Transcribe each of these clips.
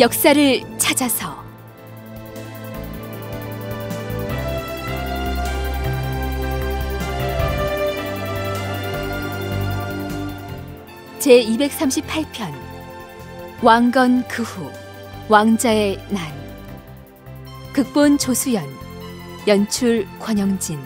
역사를 찾아서 제 238편 왕건 그 후 왕자의 난 극본 조수연 연출 권영진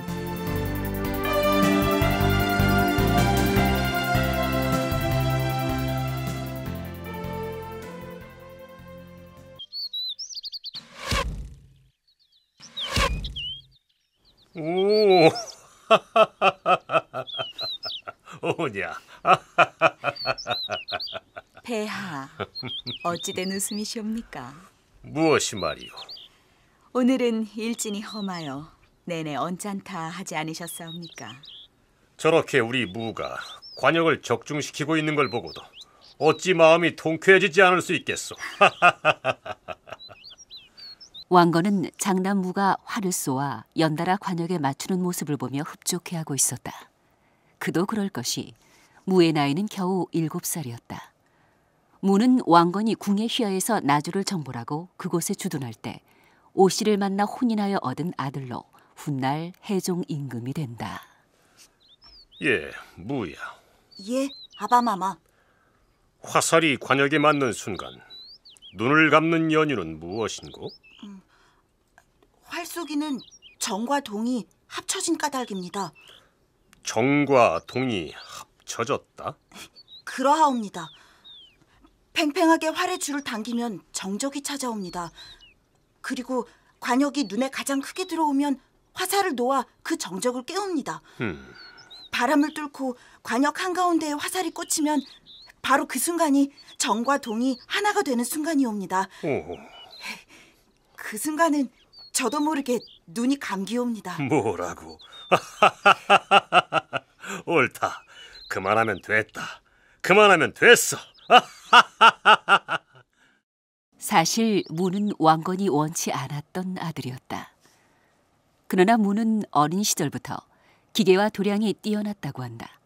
거냐? 배하, 어찌된 웃음이시옵니까? 무엇이 말이오? 오늘은 일진이 험하여 내내 언짢다 하지 않으셨사옵니까? 저렇게 우리 무가 관역을 적중시키고 있는 걸 보고도 어찌 마음이 통쾌해지지 않을 수 있겠소. 왕건은 장남무가 화를 쏘아 연달아 관역에 맞추는 모습을 보며 흡족해하고 있었다. 그도 그럴 것이 무의 나이는 겨우 일곱 살이었다. 무는 왕건이 궁의 휘하에서 나주를 정보라고 그곳에 주둔할 때 오씨를 만나 혼인하여 얻은 아들로 훗날 해종 임금이 된다. 예, 무야. 예, 아바마마. 화살이 관역에 맞는 순간 눈을 감는 연유는 무엇인고? 음, 활쏘기는 정과 동이 합쳐진 까닭입니다. 정과 동이 합 잊혀졌다? 그러하옵니다. 팽팽하게 활의 줄을 당기면 정적이 찾아옵니다. 그리고 관역이 눈에 가장 크게 들어오면 화살을 놓아 그 정적을 깨웁니다. 음. 바람을 뚫고 관역 한가운데에 화살이 꽂히면 바로 그 순간이 정과 동이 하나가 되는 순간이옵니다. 오. 그 순간은 저도 모르게 눈이 감기옵니다. 뭐라고? 옳다. 그만하면 됐다. 그만하면 됐어. 사실 문은 왕건이 원치 않았던 아들이었다. 그러나 문은 어린 시절부터 기계와 도량이 뛰어났다고 한다.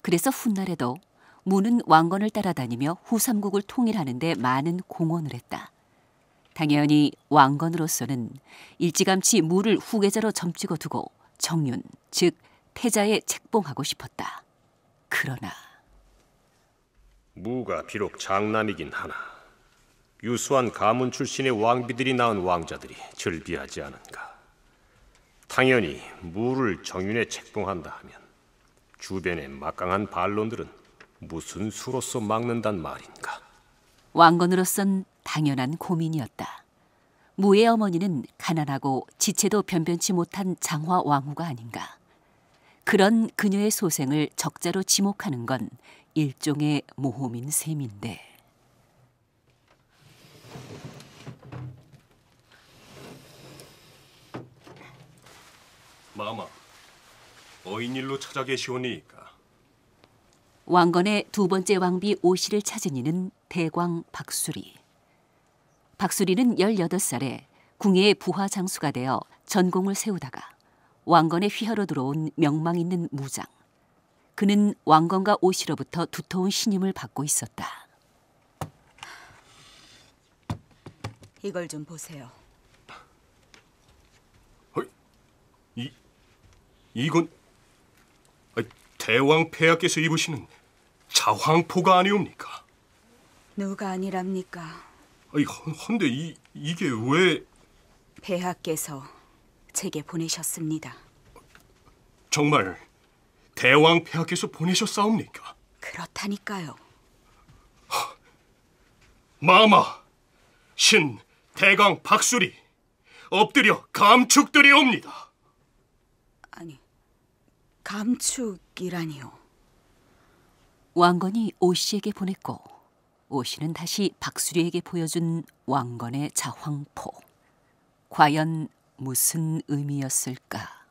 그래서 훗날에도 문은 왕건을 따라다니며 후삼국을 통일하는 데 많은 공헌을 했다. 당연히 왕건으로서는 일찌감치 무를 후계자로 점찍어 두고 정윤, 즉태자의 책봉하고 싶었다. 그러나 무가 비록 장남이긴 하나 유수한 가문 출신의 왕비들이 낳은 왕자들이 즐비하지 않은가. 당연히 무를 정윤에 책봉한다 하면 주변의 막강한 반론들은 무슨 수로서 막는단 말인가. 왕건으로선 당연한 고민이었다. 무의 어머니는 가난하고 지체도 변변치 못한 장화 왕후가 아닌가. 그런 그녀의 소생을 적자로 지목하는 건 일종의 모험인 셈인데. 마마, 어인일로 찾아 계시오니까. 왕건의 두 번째 왕비 오씨를 찾은 이는 대광 박수리. 박수리는 18살에 궁예의 부하 장수가 되어 전공을 세우다가 왕건의 휘하로 들어온 명망 있는 무장. 그는 왕건과 오시로부터 두터운 신임을 받고 있었다. 이걸 좀 보세요. 헐, 이 이건 대왕 폐하께서 입으시는 자황포가 아니옵니까? 누가 아니랍니까? 아니, 헌, 헌데 이 이게 왜? 폐하께서 제게 보내셨습니다. 정말 대왕 폐하께서 보내셨사옵니까? 그렇다니까요. 마마, 신, 대강, 박수리, 엎드려 감축드리옵니다. 아니, 감축이라니요. 왕건이 오씨에게 보냈고 오씨는 다시 박수리에게 보여준 왕건의 자황포. 과연 무슨 의미였을까?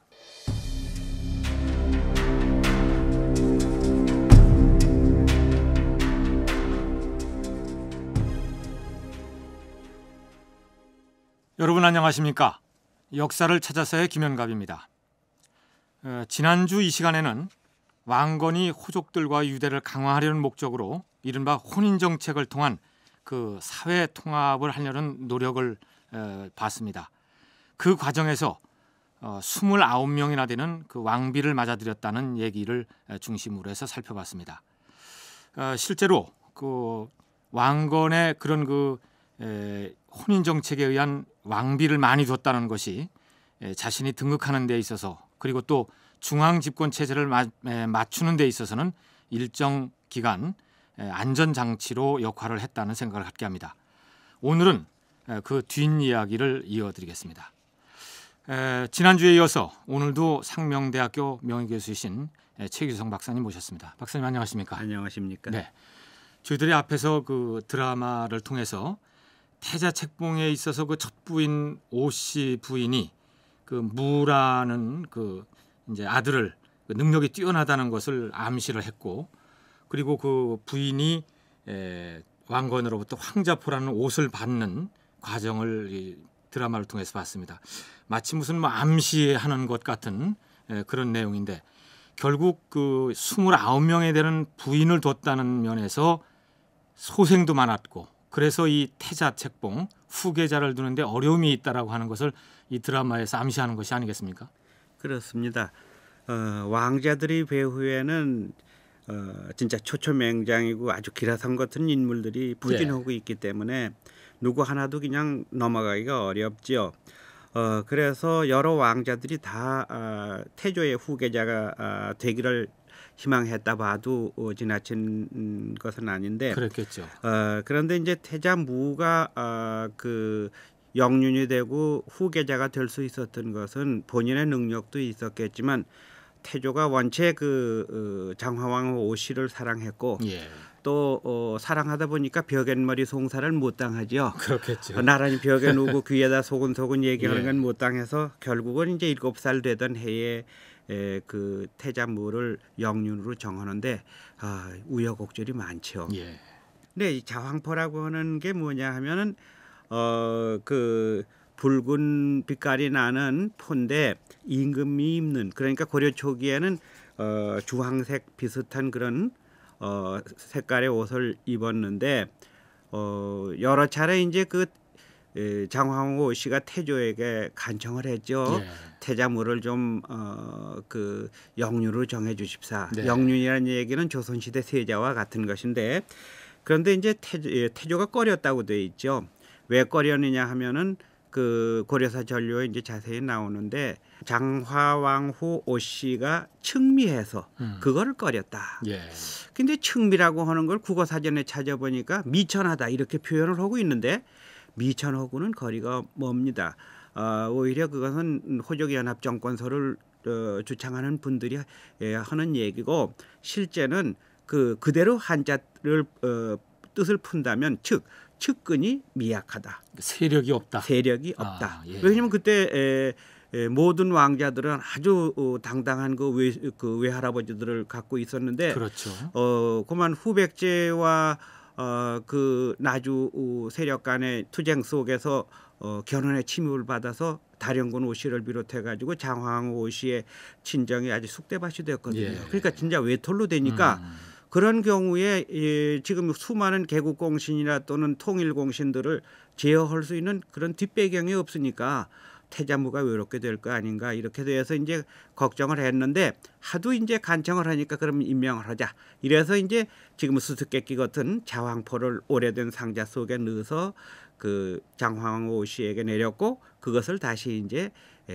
여러분 안녕하십니까? 역사를 찾아서의 김현갑입니다. 어, 지난주 이 시간에는 왕건이 호족들과 유대를 강화하려는 목적으로 이른바 혼인 정책을 통한 그 사회 통합을 하려는 노력을 에, 어, 봤습니다. 그 과정에서 어, 29명이나 되는 그 왕비를 맞아들였다는 얘기를 중심으로 해서 살펴봤습니다. 어, 실제로 그 왕건의 그런 그 에, 혼인 정책에 의한 왕비를 많이 줬다는 것이 에, 자신이 등극하는 데 있어서 그리고 또 중앙 집권 체제를 맞추는 데 있어서는 일정 기간 에, 안전 장치로 역할을 했다는 생각을 갖게 합니다. 오늘은 에, 그 뒷이야기를 이어드리겠습니다. 에, 지난주에 이어서 오늘도 상명대학교 명예교수이신 에, 최규성 박사님 모셨습니다. 박사님 안녕하십니까? 안녕하십니까? 네. 저희들이 앞에서 그 드라마를 통해서 태자 책봉에 있어서 그 첫 부인 오씨 부인이 그 무라는 그 이제 아들을 그 능력이 뛰어나다는 것을 암시를 했고 그리고 그 부인이 에, 왕건으로부터 황자포라는 옷을 받는 과정을 이 드라마를 통해서 봤습니다. 마치 무슨 뭐 암시하는 것 같은 예, 그런 내용인데 결국 그 29명에 되는 부인을 뒀다는 면에서 소생도 많았고 그래서 이 태자 책봉 후계자를 두는데 어려움이 있다라고 하는 것을 이 드라마에서 암시하는 것이 아니겠습니까? 그렇습니다. 어, 왕자들이 배후에는 어, 진짜 초초맹장이고 아주 기라성 같은 인물들이 예. 부진하고 네. 있기 때문에 누구 하나도 그냥 넘어가기가 어렵지요. 어, 그래서 여러 왕자들이 다 어, 태조의 후계자가 어, 되기를 희망했다 봐도 어, 지나친 것은 아닌데. 그렇겠죠. 어, 그런데 이제 태자무가 어, 그 영륜이 되고 후계자가 될 수 있었던 것은 본인의 능력도 있었겠지만 태조가 원체 그 어, 장화왕 오씨를 사랑했고 예. 또 어, 사랑하다 보니까 벽앤머리 송사를 못 당하죠. 그렇겠죠. 어, 나란히 벽에 누고 귀에다 소근소근 얘기하는 예. 건못 당해서 결국은 이제 일곱 살 되던 해에 에, 그 태자물을 영륜으로 정하는데 아, 우여곡절이 많죠. 예. 근데 이 자황포라고 하는 게 뭐냐 하면은 어그 붉은 빛깔이 나는 폰데 임금이 입는 그러니까 고려 초기에는 어, 주황색 비슷한 그런 어, 색깔의 옷을 입었는데 어, 여러 차례 이제 그 에, 장황호 씨가 태조에게 간청을 했죠. 예. 태자물을 좀어그 영유로 정해 주십사. 네. 영윤이라는 얘기는 조선시대 세자와 같은 것인데 그런데 이제 태조, 예, 태조가 꺼렸다고 돼 있죠. 왜 꺼렸느냐 하면은 그 고려사 전료에 이제 자세히 나오는데 장화왕후 오씨가 측미해서 음. 그거를 꺼렸다. 예. 근데 측미라고 하는 걸 국어 사전에 찾아보니까 미천하다 이렇게 표현을 하고 있는데 미천하고는 거리가 멉니다. 어, 오히려 그것은 호족연합 정권서를 어, 주창하는 분들이 예, 하는 얘기고 실제는 그 그대로 한자를 어, 뜻을 푼다면 즉 측근이 미약하다. 그러니까 세력이 없다. 세력이 아, 없다. 아, 예. 왜냐하면 그때 에, 예, 모든 왕자들은 아주 어, 당당한 그, 외, 그 외할아버지들을 갖고 있었는데 그렇죠. 어, 그만 후백제와 어, 그 나주 세력 간의 투쟁 속에서 어, 견훤의 침입을 받아서 다령군 오씨를 비롯해 가지고 장황 오씨의 친정이 아주 숙대밭이 되었거든요. 예. 그러니까 진짜 외톨로 되니까 음. 그런 경우에 예, 지금 수많은 개국 공신이나 또는 통일 공신들을 제어할 수 있는 그런 뒷배경이 없으니까 태자무가 외롭게 될 거 아닌가 이렇게 돼서 이제 걱정을 했는데 하도 이제 간청을 하니까 그럼 임명을 하자 이래서 이제 지금 수수께끼 같은 자황포를 오래된 상자 속에 넣어서 그 장황호 씨에게 내렸고 그것을 다시 이제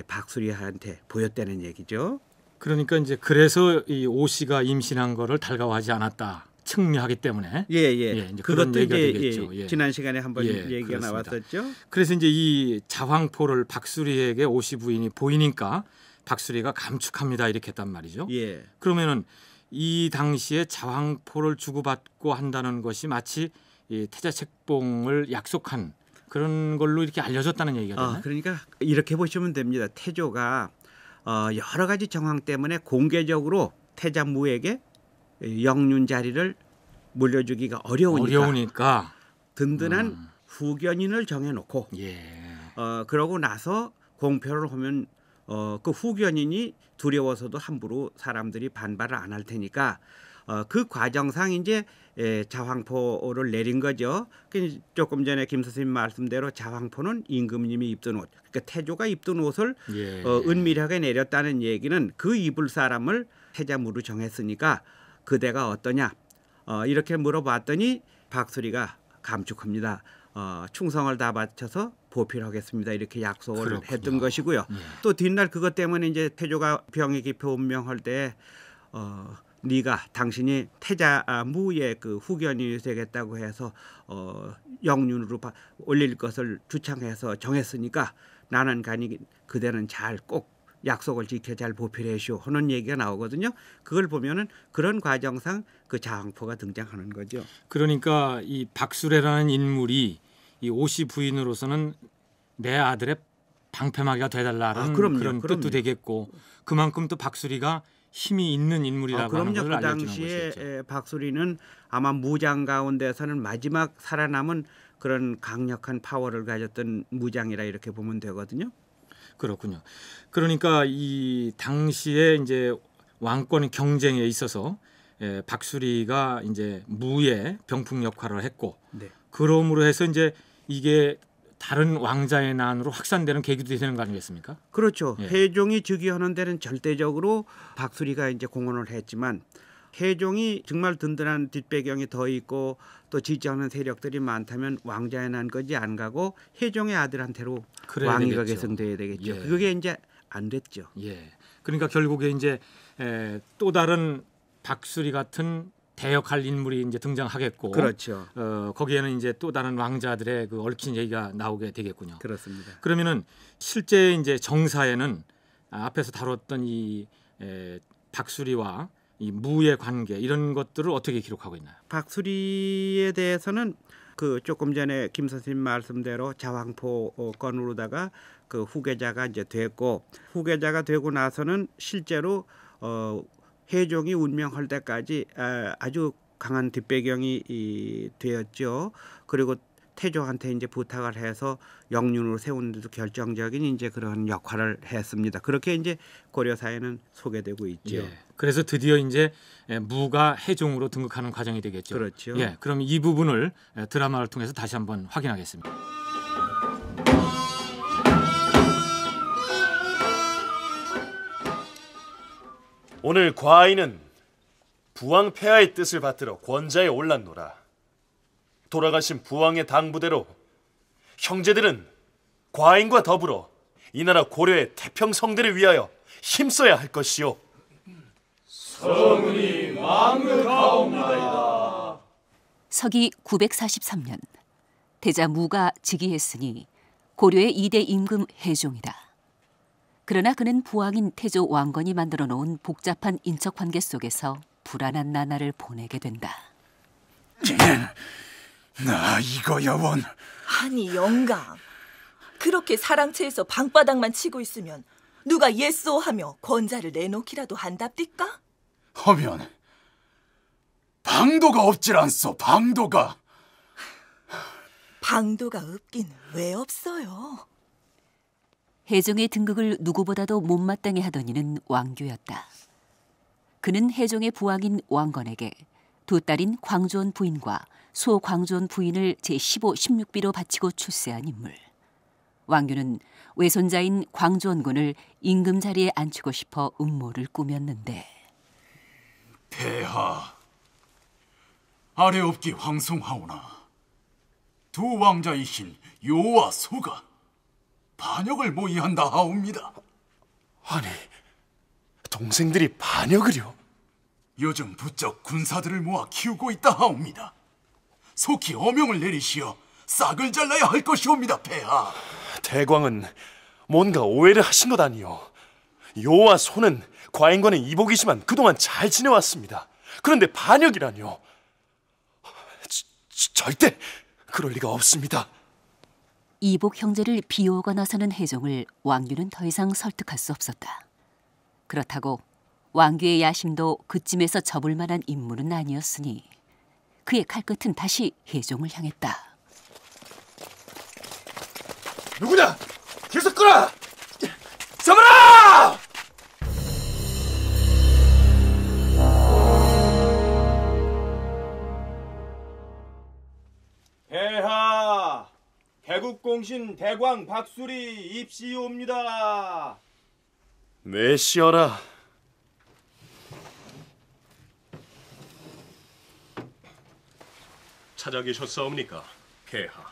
박수리한테 보였다는 얘기죠. 그러니까 이제 그래서 이오 씨가 임신한 거를 달가워하지 않았다. 측면하기 때문에 예, 예. 예 이제 그것도 이제 되겠죠. 예, 예. 지난 시간에 한번 예, 얘기가 그렇습니다. 나왔었죠. 그래서 이제 이 자황포를 박수리에게 오씨 부인이 보이니까 박수리가 감축합니다 이렇게 했단 말이죠. 예. 그러면은 이 당시에 자황포를 주고받고 한다는 것이 마치 이 태자책봉을 약속한 그런 걸로 이렇게 알려졌다는 얘기가 아, 되나요? 아, 그러니까 이렇게 보시면 됩니다. 태조가 어, 여러 가지 정황 때문에 공개적으로 태자무에게 영륜 자리를 물려주기가 어려우니까, 어려우니까. 든든한 음. 후견인을 정해놓고 예. 어, 그러고 나서 공표를 하면 어, 그 후견인이 두려워서도 함부로 사람들이 반발을 안 할 테니까 어, 그 과정상 이제 예, 자황포를 내린 거죠. 그 조금 전에 김 선생님 말씀대로 자황포는 임금님이 입던 옷, 그러니까 태조가 입던 옷을 예. 어, 은밀하게 내렸다는 얘기는 그 입을 사람을 태자무로 정했으니까 그대가 어떠냐 어, 이렇게 물어봤더니 박수리가 감축합니다. 어, 충성을 다 바쳐서 보필하겠습니다. 이렇게 약속을 그렇구나. 했던 것이고요. 예. 또 뒷날 그것 때문에 이제 태조가 병에기 표명할 때 어, 네가 당신이 태자무의 아, 그 후견이 되겠다고 해서 어, 영륜으로 바, 올릴 것을 주창해서 정했으니까 나는 가니 그대는 잘 꼭 약속을 지켜 잘 보필해시오 하는 얘기가 나오거든요. 그걸 보면은 그런 과정상 그 자항포가 등장하는 거죠. 그러니까 이 박수래라는 인물이 이 오씨 부인으로서는 내 아들의 방패막이가 되달라는 아, 그럼요, 그런 그럼요. 도 되겠고 그만큼 또 박수리가 힘이 있는 인물이라고 어, 그럼요. 하는 것을 그 당시에 예, 박수리는 아마 무장 가운데서는 마지막 살아남은 그런 강력한 파워를 가졌던 무장이라 이렇게 보면 되거든요. 그렇군요. 그러니까 이 당시에 이제 왕권 의 경쟁에 있어서 예, 박수리가 이제 무의 병풍 역할을 했고 네. 그러므로 해서 이제 이게 다른 왕자의 난으로 확산되는 계기도 되는 거 아니겠습니까? 그렇죠. 예. 해종이 즉위하는 데는 절대적으로 박수리가 이제 공헌을 했지만 해종이 정말 든든한 뒷배경이 더 있고 또 지지하는 세력들이 많다면 왕자의 난 거지 안 가고 해종의 아들한테로 왕위가 계승돼야 되겠죠. 예. 그게 이제 안 됐죠. 예. 그러니까 결국에 이제 에, 또 다른 박수리 같은 대역할 인물이 이제 등장하겠고 그렇죠. 어, 거기에는 이제 또 다른 왕자들의 그 얽힌 얘기가 나오게 되겠군요. 그렇습니다. 그러면은 실제 이제 정사에는 앞에서 다뤘던 이 에, 박수리와 이 무의 관계 이런 것들을 어떻게 기록하고 있나요? 박수리에 대해서는 그 조금 전에 김 선생님 말씀대로 자왕포 어, 건으로다가 그 후계자가 이제 됐고 후계자가 되고 나서는 실제로 어 해종이 운명할 때까지 어, 아주 강한 뒷배경이 되었죠. 그리고 태조한테 이제 부탁을 해서 영륜으로 세우는 데도 결정적인 이제 그런 역할을 했습니다. 그렇게 이제 고려사회는 소개되고 있죠. 예, 그래서 드디어 이제 예, 무가 해종으로 등극하는 과정이 되겠죠. 그렇죠. 예, 그럼 이 부분을 예, 드라마를 통해서 다시 한번 확인하겠습니다. 오늘 과인은 부왕 폐하의 뜻을 받들어 권좌에 올랐노라. 돌아가신 부왕의 당부대로 형제들은 과인과 더불어 이 나라 고려의 태평성대를 위하여 힘써야 할것이오 성은이 망극하옵나이다. 서기 943년 대자 무가 즉위했으니 고려의 2대 임금 해종이다. 그러나 그는 부왕인 태조 왕건이 만들어 놓은 복잡한 인척 관계 속에서 불안한 나날을 보내게 된다. 나 이거 여원. 아니 영감. 그렇게 사랑채에서 방바닥만 치고 있으면 누가 예쏘 하며 권자를 내놓기라도 한답디까? 하면 방도가 없질 않소. 방도가. 방도가 없긴 왜 없어요? 해종의 등극을 누구보다도 못마땅해 하던 이는 왕규였다. 그는 해종의 부왕인 왕건에게 두 딸인 광조원 부인과 소광조원 부인을 제15, 16비로 바치고 출세한 인물. 왕규는 외손자인 광조원군을 임금 자리에 앉히고 싶어 음모를 꾸몄는데 대하, 아래옵기 황송하오나 두 왕자이신 요와 소가 반역을 모의한다 하옵니다. 아니, 동생들이 반역을요? 요즘 부쩍 군사들을 모아 키우고 있다 하옵니다. 속히 어명을 내리시어 싹을 잘라야 할 것이옵니다, 폐하. 대광은 뭔가 오해를 하신 것 아니요. 요와 손은 과인과는 이복이지만 그동안 잘 지내왔습니다. 그런데 반역이라뇨요 지, 절대 그럴 리가 없습니다. 이복 형제를 비호가 나서는 해종을 왕규는 더 이상 설득할 수 없었다. 그렇다고 왕규의 야심도 그쯤에서 접을 만한 인물은 아니었으니 그의 칼끝은 다시 해종을 향했다. 누구냐? 계속 끌어! 잡아라! 대하 대국공신 대광 박수리 입시옵니다. 내시어라. 찾아계셨사옵니까, 개하?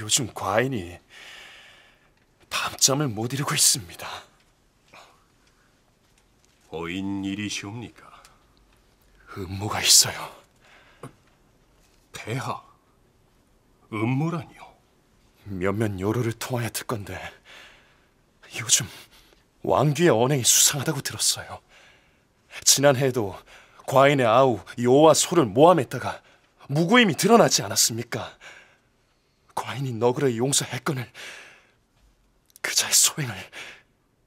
요즘 과인이 밤잠을 못 이루고 있습니다. 어인 일이시옵니까? 음모가 있어요. 대하, 음모라니요. 몇몇 요로를 통하여 듣건데 요즘 왕귀의 언행이 수상하다고 들었어요. 지난해에도 과인의 아우 요와 소를 모함했다가 무고임이 드러나지 않았습니까? 과인이 너그러이 용서했건을 그자의 소행을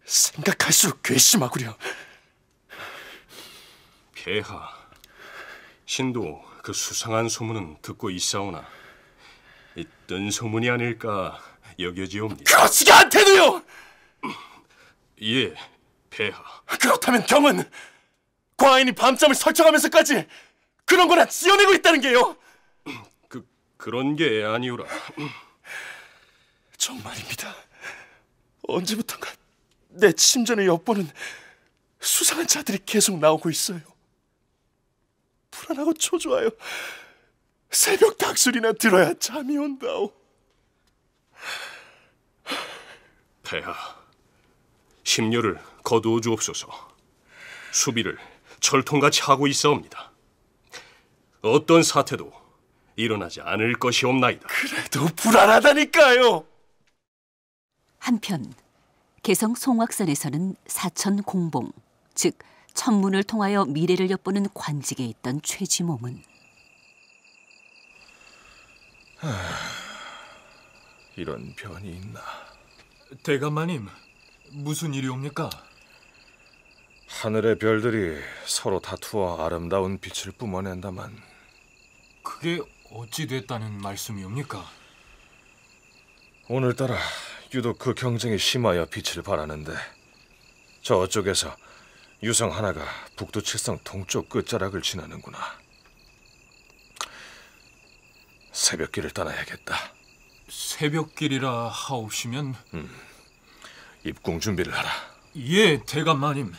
생각할수록 괘씸하구려. 폐하, 신도 그 수상한 소문은 듣고 있사오나 있던 소문이 아닐까 여겨지옵니다. 그렇지가 않대도요. 예, 폐하. 그렇다면 경은 과인이 밤잠을 설정하면서까지 그런 거나 지어내고 있다는 게요. 그 그런 게 아니오라. 정말입니다. 언제부턴가 내 침전의 엿보는 수상한 자들이 계속 나오고 있어요. 불안하고 초조하여 새벽 닭소리나 들어야 잠이 온다오. 폐하, 심려를 거두어 주옵소서. 수비를 철통같이 하고 있어옵니다. 어떤 사태도 일어나지 않을 것이없나이다 그래도 불안하다니까요. 한편 개성 송악산에서는 사천 공봉, 즉 천문을 통하여 미래를 엿보는 관직에 있던 최지몽은 하... 이런 변이 있나? 대감마님, 무슨 일이 옵니까? 하늘의 별들이 서로 다투어 아름다운 빛을 뿜어낸다만 그게 어찌 됐다는 말씀이옵니까? 오늘따라 유독 그 경쟁이 심하여 빛을 발하는데 저쪽에서 유성 하나가 북두 칠성 동쪽 끝자락을 지나는구나. 새벽길을 떠나야겠다. 새벽길이라 하옵시면 음, 입궁 준비를 하라. 예, 대감마님.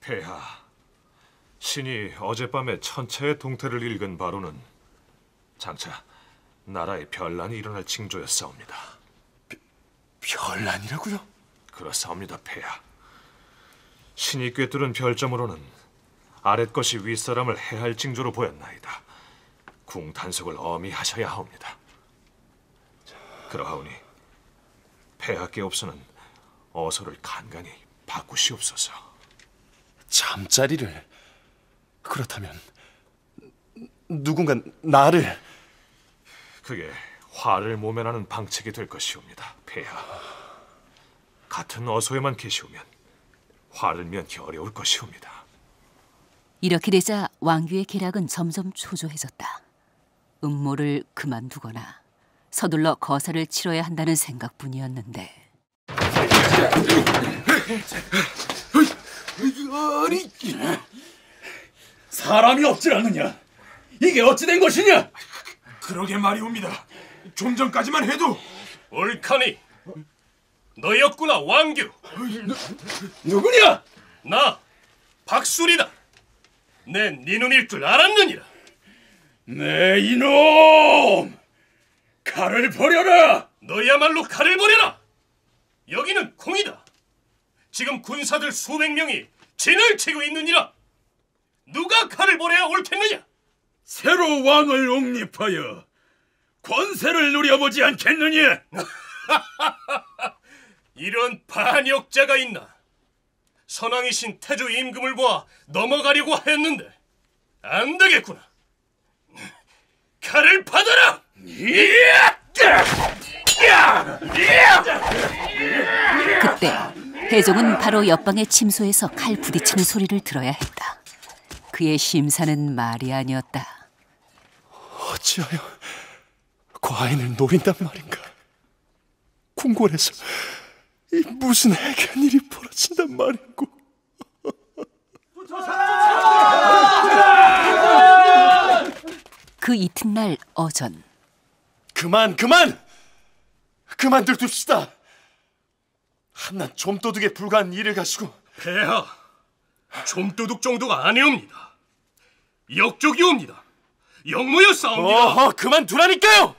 폐하, 신이 어젯밤에 천체의 동태를 읽은 바로는 장차 나라에 별난이 일어날 징조였사옵니다. 별난이라고요? 그렇사옵니다, 폐하. 신이 꿰뚫은 별점으로는 아랫 것이 윗사람을 해할 징조로 보였나이다. 궁 단속을 어미 하셔야 하옵니다. 그러하오니 폐하께 없어는 어서를 간간히 바꾸시옵소서. 잠자리를 그렇다면 누군가 나를 그게 화를 모면하는 방책이 될 것이옵니다. 폐하. 같은 어소에만 계시오면 화를 면기 어려울 것이옵니다. 이렇게 되자 왕규의 계략은 점점 초조해졌다. 음모를 그만두거나 서둘러 거사를 치러야 한다는 생각뿐이었는데. 사람이 없질 않느냐? 이게 어찌 된 것이냐? 그러게 말이옵니다. 좀 전까지만 해도 올카니 너였구나 왕규. 누구냐? 나 박순이다. 내네 눈일 줄 알았느니라. 네 이놈 칼을 버려라. 너야말로 칼을 버려라. 여기는 공이다. 지금 군사들 수백 명이 진을 치고 있느니라. 누가 칼을 버려야 옳겠느냐? 새로 왕을 옹립하여 권세를 누려보지 않겠느냐? 이런 반역자가 있나? 선왕이신 태조 임금을 보아 넘어가려고 했는데안 되겠구나. 칼을 받아라! 그때 해종은 바로 옆방의 침소에서 칼 부딪히는 소리를 들어야 했다. 그의 심사는 말이 아니었다. 어찌하여 과인을 노린단 말인가? 궁궐에서 무슨 해견 일이 벌어진단 말이고. 그 이튿날 어전. 그만 그만 그만들 둡시다. 한낱 좀도둑에 불과한 일을 가지고. 폐하, 좀도둑 정도가 아니옵니다. 역적이옵니다. 역모여 싸웁니다. 어허, 그만두라니까요.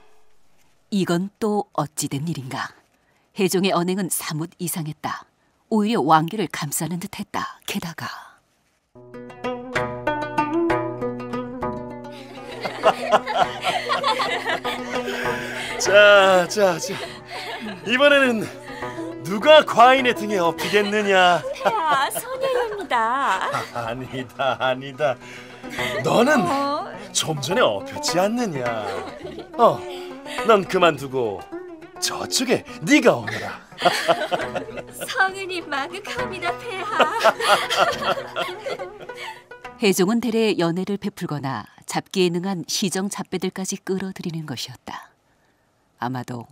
이건 또 어찌된 일인가. 해종의 언행은 사뭇 이상했다. 오히려 왕규를 감싸는 듯했다. 게다가 자, 자, 자. 이번에는 누가 과인의 등에 업히겠느냐? 폐하 소녀입니다. 아니다, 아니다. 너는 어? 좀 전에 업혔지 않느냐? 어, 넌 그만두고 저쪽에 네가 오너라. 성은이 마극합니다, 폐하. 해종은 대래 연애를 베풀거나 잡기에 능한 시정 잡배들까지 끌어들이는 것이었다. 아마도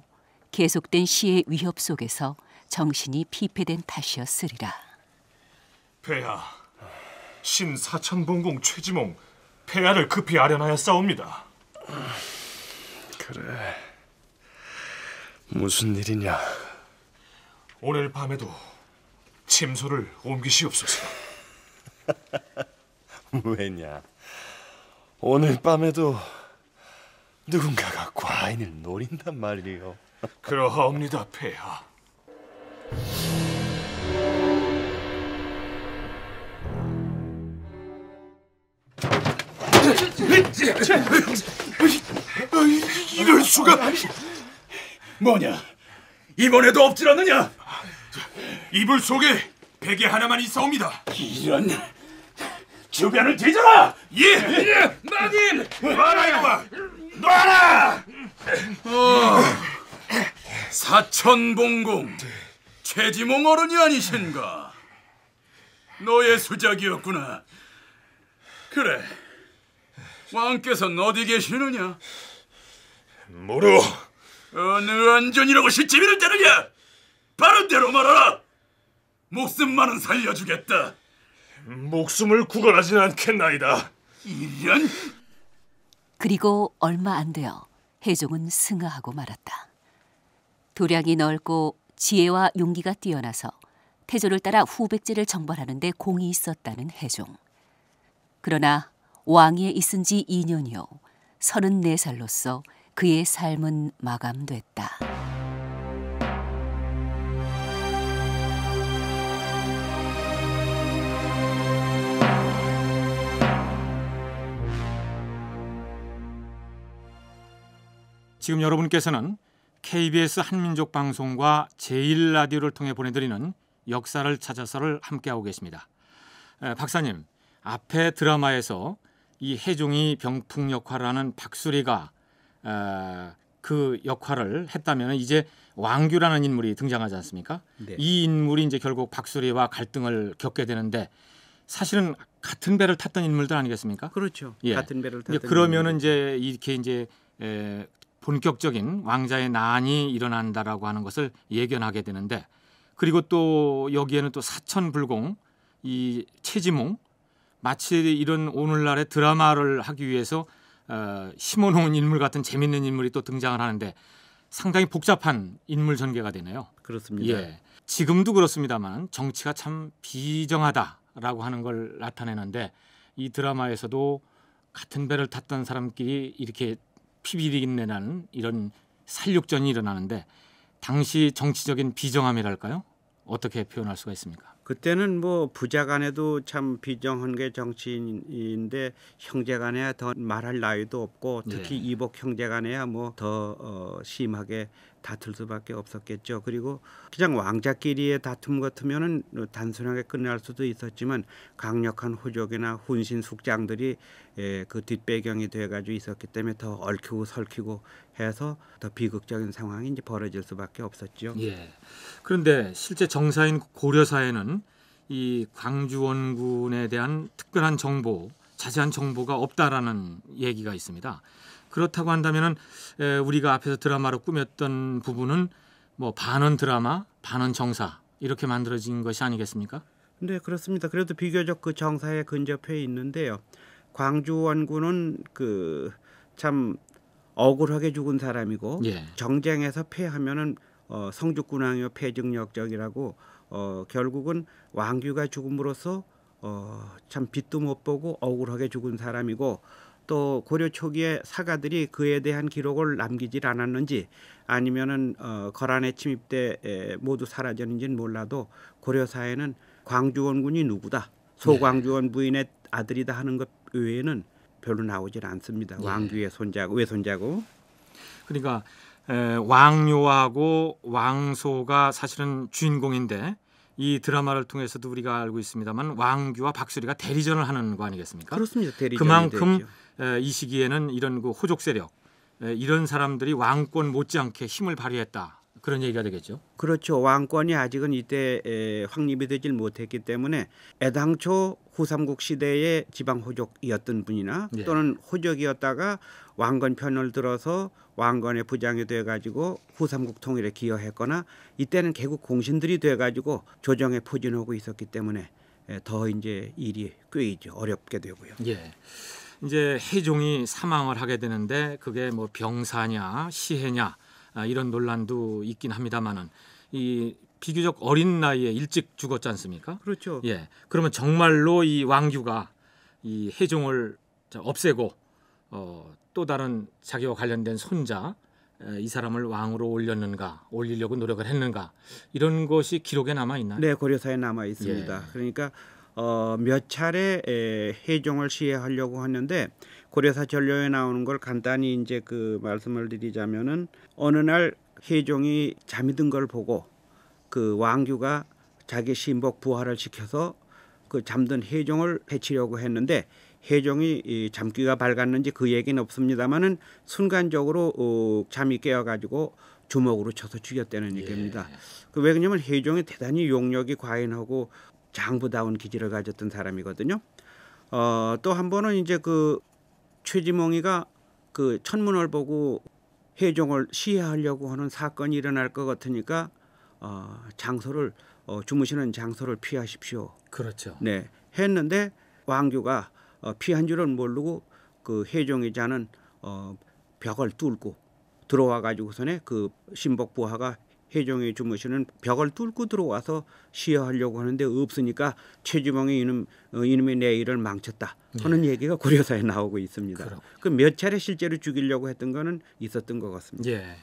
계속된 시의 위협 속에서 정신이 피폐된 탓이었으리라. 폐하, 신사천봉공 최지몽 폐하를 급히 아련하여 싸웁니다. 그래. 무슨 일이냐? 오늘 밤에도 침소를 옮기시옵소서. 왜냐? 오늘 밤에도 누군가가 과인을 노린단 말이오 그러하옵니다, 폐하. 이럴 수가 뭐냐 이번에도 없질않느냐 이불 속에 베개 하나만 있어옵니다 이런 주변을 뒤져라 예, 예! 마님 놔라 이놈아 놔라 어, 사천봉공 최지몽 어른이 아니신가 너의 수작이었구나 그래 왕께서는 어디 계시느냐? 모르. 어느 안전이라고 실집이를 때느냐? 바른대로 말하라. 목숨만은 살려주겠다. 목숨을 구걸하진 않겠나이다. 이년 그리고 얼마 안 되어 해종은 승하하고 말았다. 도량이 넓고 지혜와 용기가 뛰어나서 태조를 따라 후백제를 정벌하는데 공이 있었다는 해종. 그러나 왕위에 있은 지 2년여 34살로서 그의 삶은 마감됐다. 지금 여러분께서는 KBS 한민족 방송과 제1라디오를 통해 보내드리는 역사를 찾아서를 함께하고 계십니다. 박사님, 앞에 드라마에서 이 해종이 병풍 역할을 하는 박수리가 어, 그 역할을 했다면 이제 왕규라는 인물이 등장하지 않습니까? 네. 이 인물이 이제 결국 박수리와 갈등을 겪게 되는데 사실은 같은 배를 탔던 인물들 아니겠습니까? 그렇죠. 예. 같은 배를 탔던. 그러면은 이제 이렇게 이제 에, 본격적인 왕자의 난이 일어난다라고 하는 것을 예견하게 되는데 그리고 또 여기에는 또 사천불공 이 최지몽 마치 이런 오늘날의 드라마를 하기 위해서 어, 심어놓은 인물 같은 재밌는 인물이 또 등장을 하는데 상당히 복잡한 인물 전개가 되네요. 그렇습니다. 예. 지금도 그렇습니다만 정치가 참 비정하다라고 하는 걸 나타내는데 이 드라마에서도 같은 배를 탔던 사람끼리 이렇게 피비리긴내나는 이런 살육전이 일어나는데 당시 정치적인 비정함이랄까요? 어떻게 표현할 수가 있습니까? 그때는 뭐 부자 간에도 참 비정한 게 정치인인데 형제 간에야 더 말할 나위도 없고 특히 네. 이복 형제 간에야 뭐더 어, 심하게 다툴 수밖에 없었겠죠. 그리고 그냥 왕자끼리의 다툼 같으면은 단순하게 끝날 수도 있었지만 강력한 호족이나 훈신 숙장들이 예, 그 뒷배경이 돼가지고 있었기 때문에 더 얽히고 설키고 해서 더 비극적인 상황이 이제 벌어질 수밖에 없었죠. 예. 그런데 실제 정사인 고려사에는 이 광주원군에 대한 특별한 정보, 자세한 정보가 없다라는 얘기가 있습니다. 그렇다고 한다면은 에, 우리가 앞에서 드라마로 꾸몄던 부분은 뭐 반은 드라마, 반은 정사 이렇게 만들어진 것이 아니겠습니까? 네 그렇습니다. 그래도 비교적 그 정사에 근접해 있는데요. 광주 원군은 그 참 억울하게 죽은 사람이고 예. 정쟁에서 패하면은 어, 성주군왕의 폐증역적이라고 어, 결국은 왕규가 죽음으로써 어, 참빚도못 보고 억울하게 죽은 사람이고 또 고려 초기의 사가들이 그에 대한 기록을 남기질 않았는지 아니면은 어, 거란의 침입 때 모두 사라졌는지는 몰라도 고려사에는 광주원군이 누구다 소광주원 네. 부인의 아들이다 하는 것 외에는 별로 나오질 않습니다. 예. 왕규의 손자고 외손자고. 그러니까 에, 왕요하고 왕소가 사실은 주인공인데 이 드라마를 통해서도 우리가 알고 있습니다만 왕규와 박수리가 대리전을 하는 거 아니겠습니까? 그렇습니다. 대리전 그만큼 대죠 이 시기에는 이런 그 호족 세력 이런 사람들이 왕권 못지않게 힘을 발휘했다 그런 얘기가 되겠죠. 그렇죠. 왕권이 아직은 이때 확립이 되질 못했기 때문에 애당초 후삼국 시대의 지방 호족이었던 분이나 네. 또는 호족이었다가 왕건 편을 들어서 왕건의 부장이 돼가지고 후삼국 통일에 기여했거나 이때는 개국 공신들이 돼가지고 조정에 포진하고 있었기 때문에 더 이제 일이 꽤 이제 어렵게 되고요. 예. 이제 해종이 사망을 하게 되는데 그게 뭐 병사냐 시해냐 아, 이런 논란도 있긴 합니다만은 이 비교적 어린 나이에 일찍 죽었지 않습니까? 그렇죠. 예. 그러면 정말로 이 왕규가 이 해종을 없애고 어, 또 다른 자기와 관련된 손자 이 사람을 왕으로 올렸는가 올리려고 노력을 했는가 이런 것이 기록에 남아 있나요? 네, 고려사에 남아 있습니다. 예. 그러니까 어, 몇 차례 에, 해종을 시해하려고 하는데 고려사 전료에 나오는 걸 간단히 이제 그 말씀을 드리자면은 어느 날 해종이 잠이 든 걸 보고 그 왕규가 자기 신복 부활을 시켜서 그 잠든 해종을 해치려고 했는데 해종이 이 잠귀가 밝았는지 그 얘기는 없습니다만은 순간적으로 어, 잠이 깨어가지고 주먹으로 쳐서 죽였다는 얘기입니다. 그왜 예. 그냐면 해종이 대단히 용력이 과잉하고 장부다운 기질을 가졌던 사람이거든요. 어, 또한 번은 이제 그 최지몽이가 그 천문을 보고 해종을 시해하려고 하는 사건이 일어날 것 같으니까 어, 장소를 어, 주무시는 장소를 피하십시오. 그렇죠. 네 했는데 왕규가 어, 피한 줄은 모르고 그 해종이자는 어, 벽을 뚫고 들어와 가지고선에 그 신복 부하가 혜종이 주무시는 벽을 뚫고 들어와서 쉬어하려고 하는데 없으니까 최지봉의 이놈 어, 이놈의내 일을 망쳤다 예. 하는 예. 얘기가 고려사에 나오고 있습니다. 그몇 그 차례 실제로 죽이려고 했던 거는 있었던 것 같습니다. 예.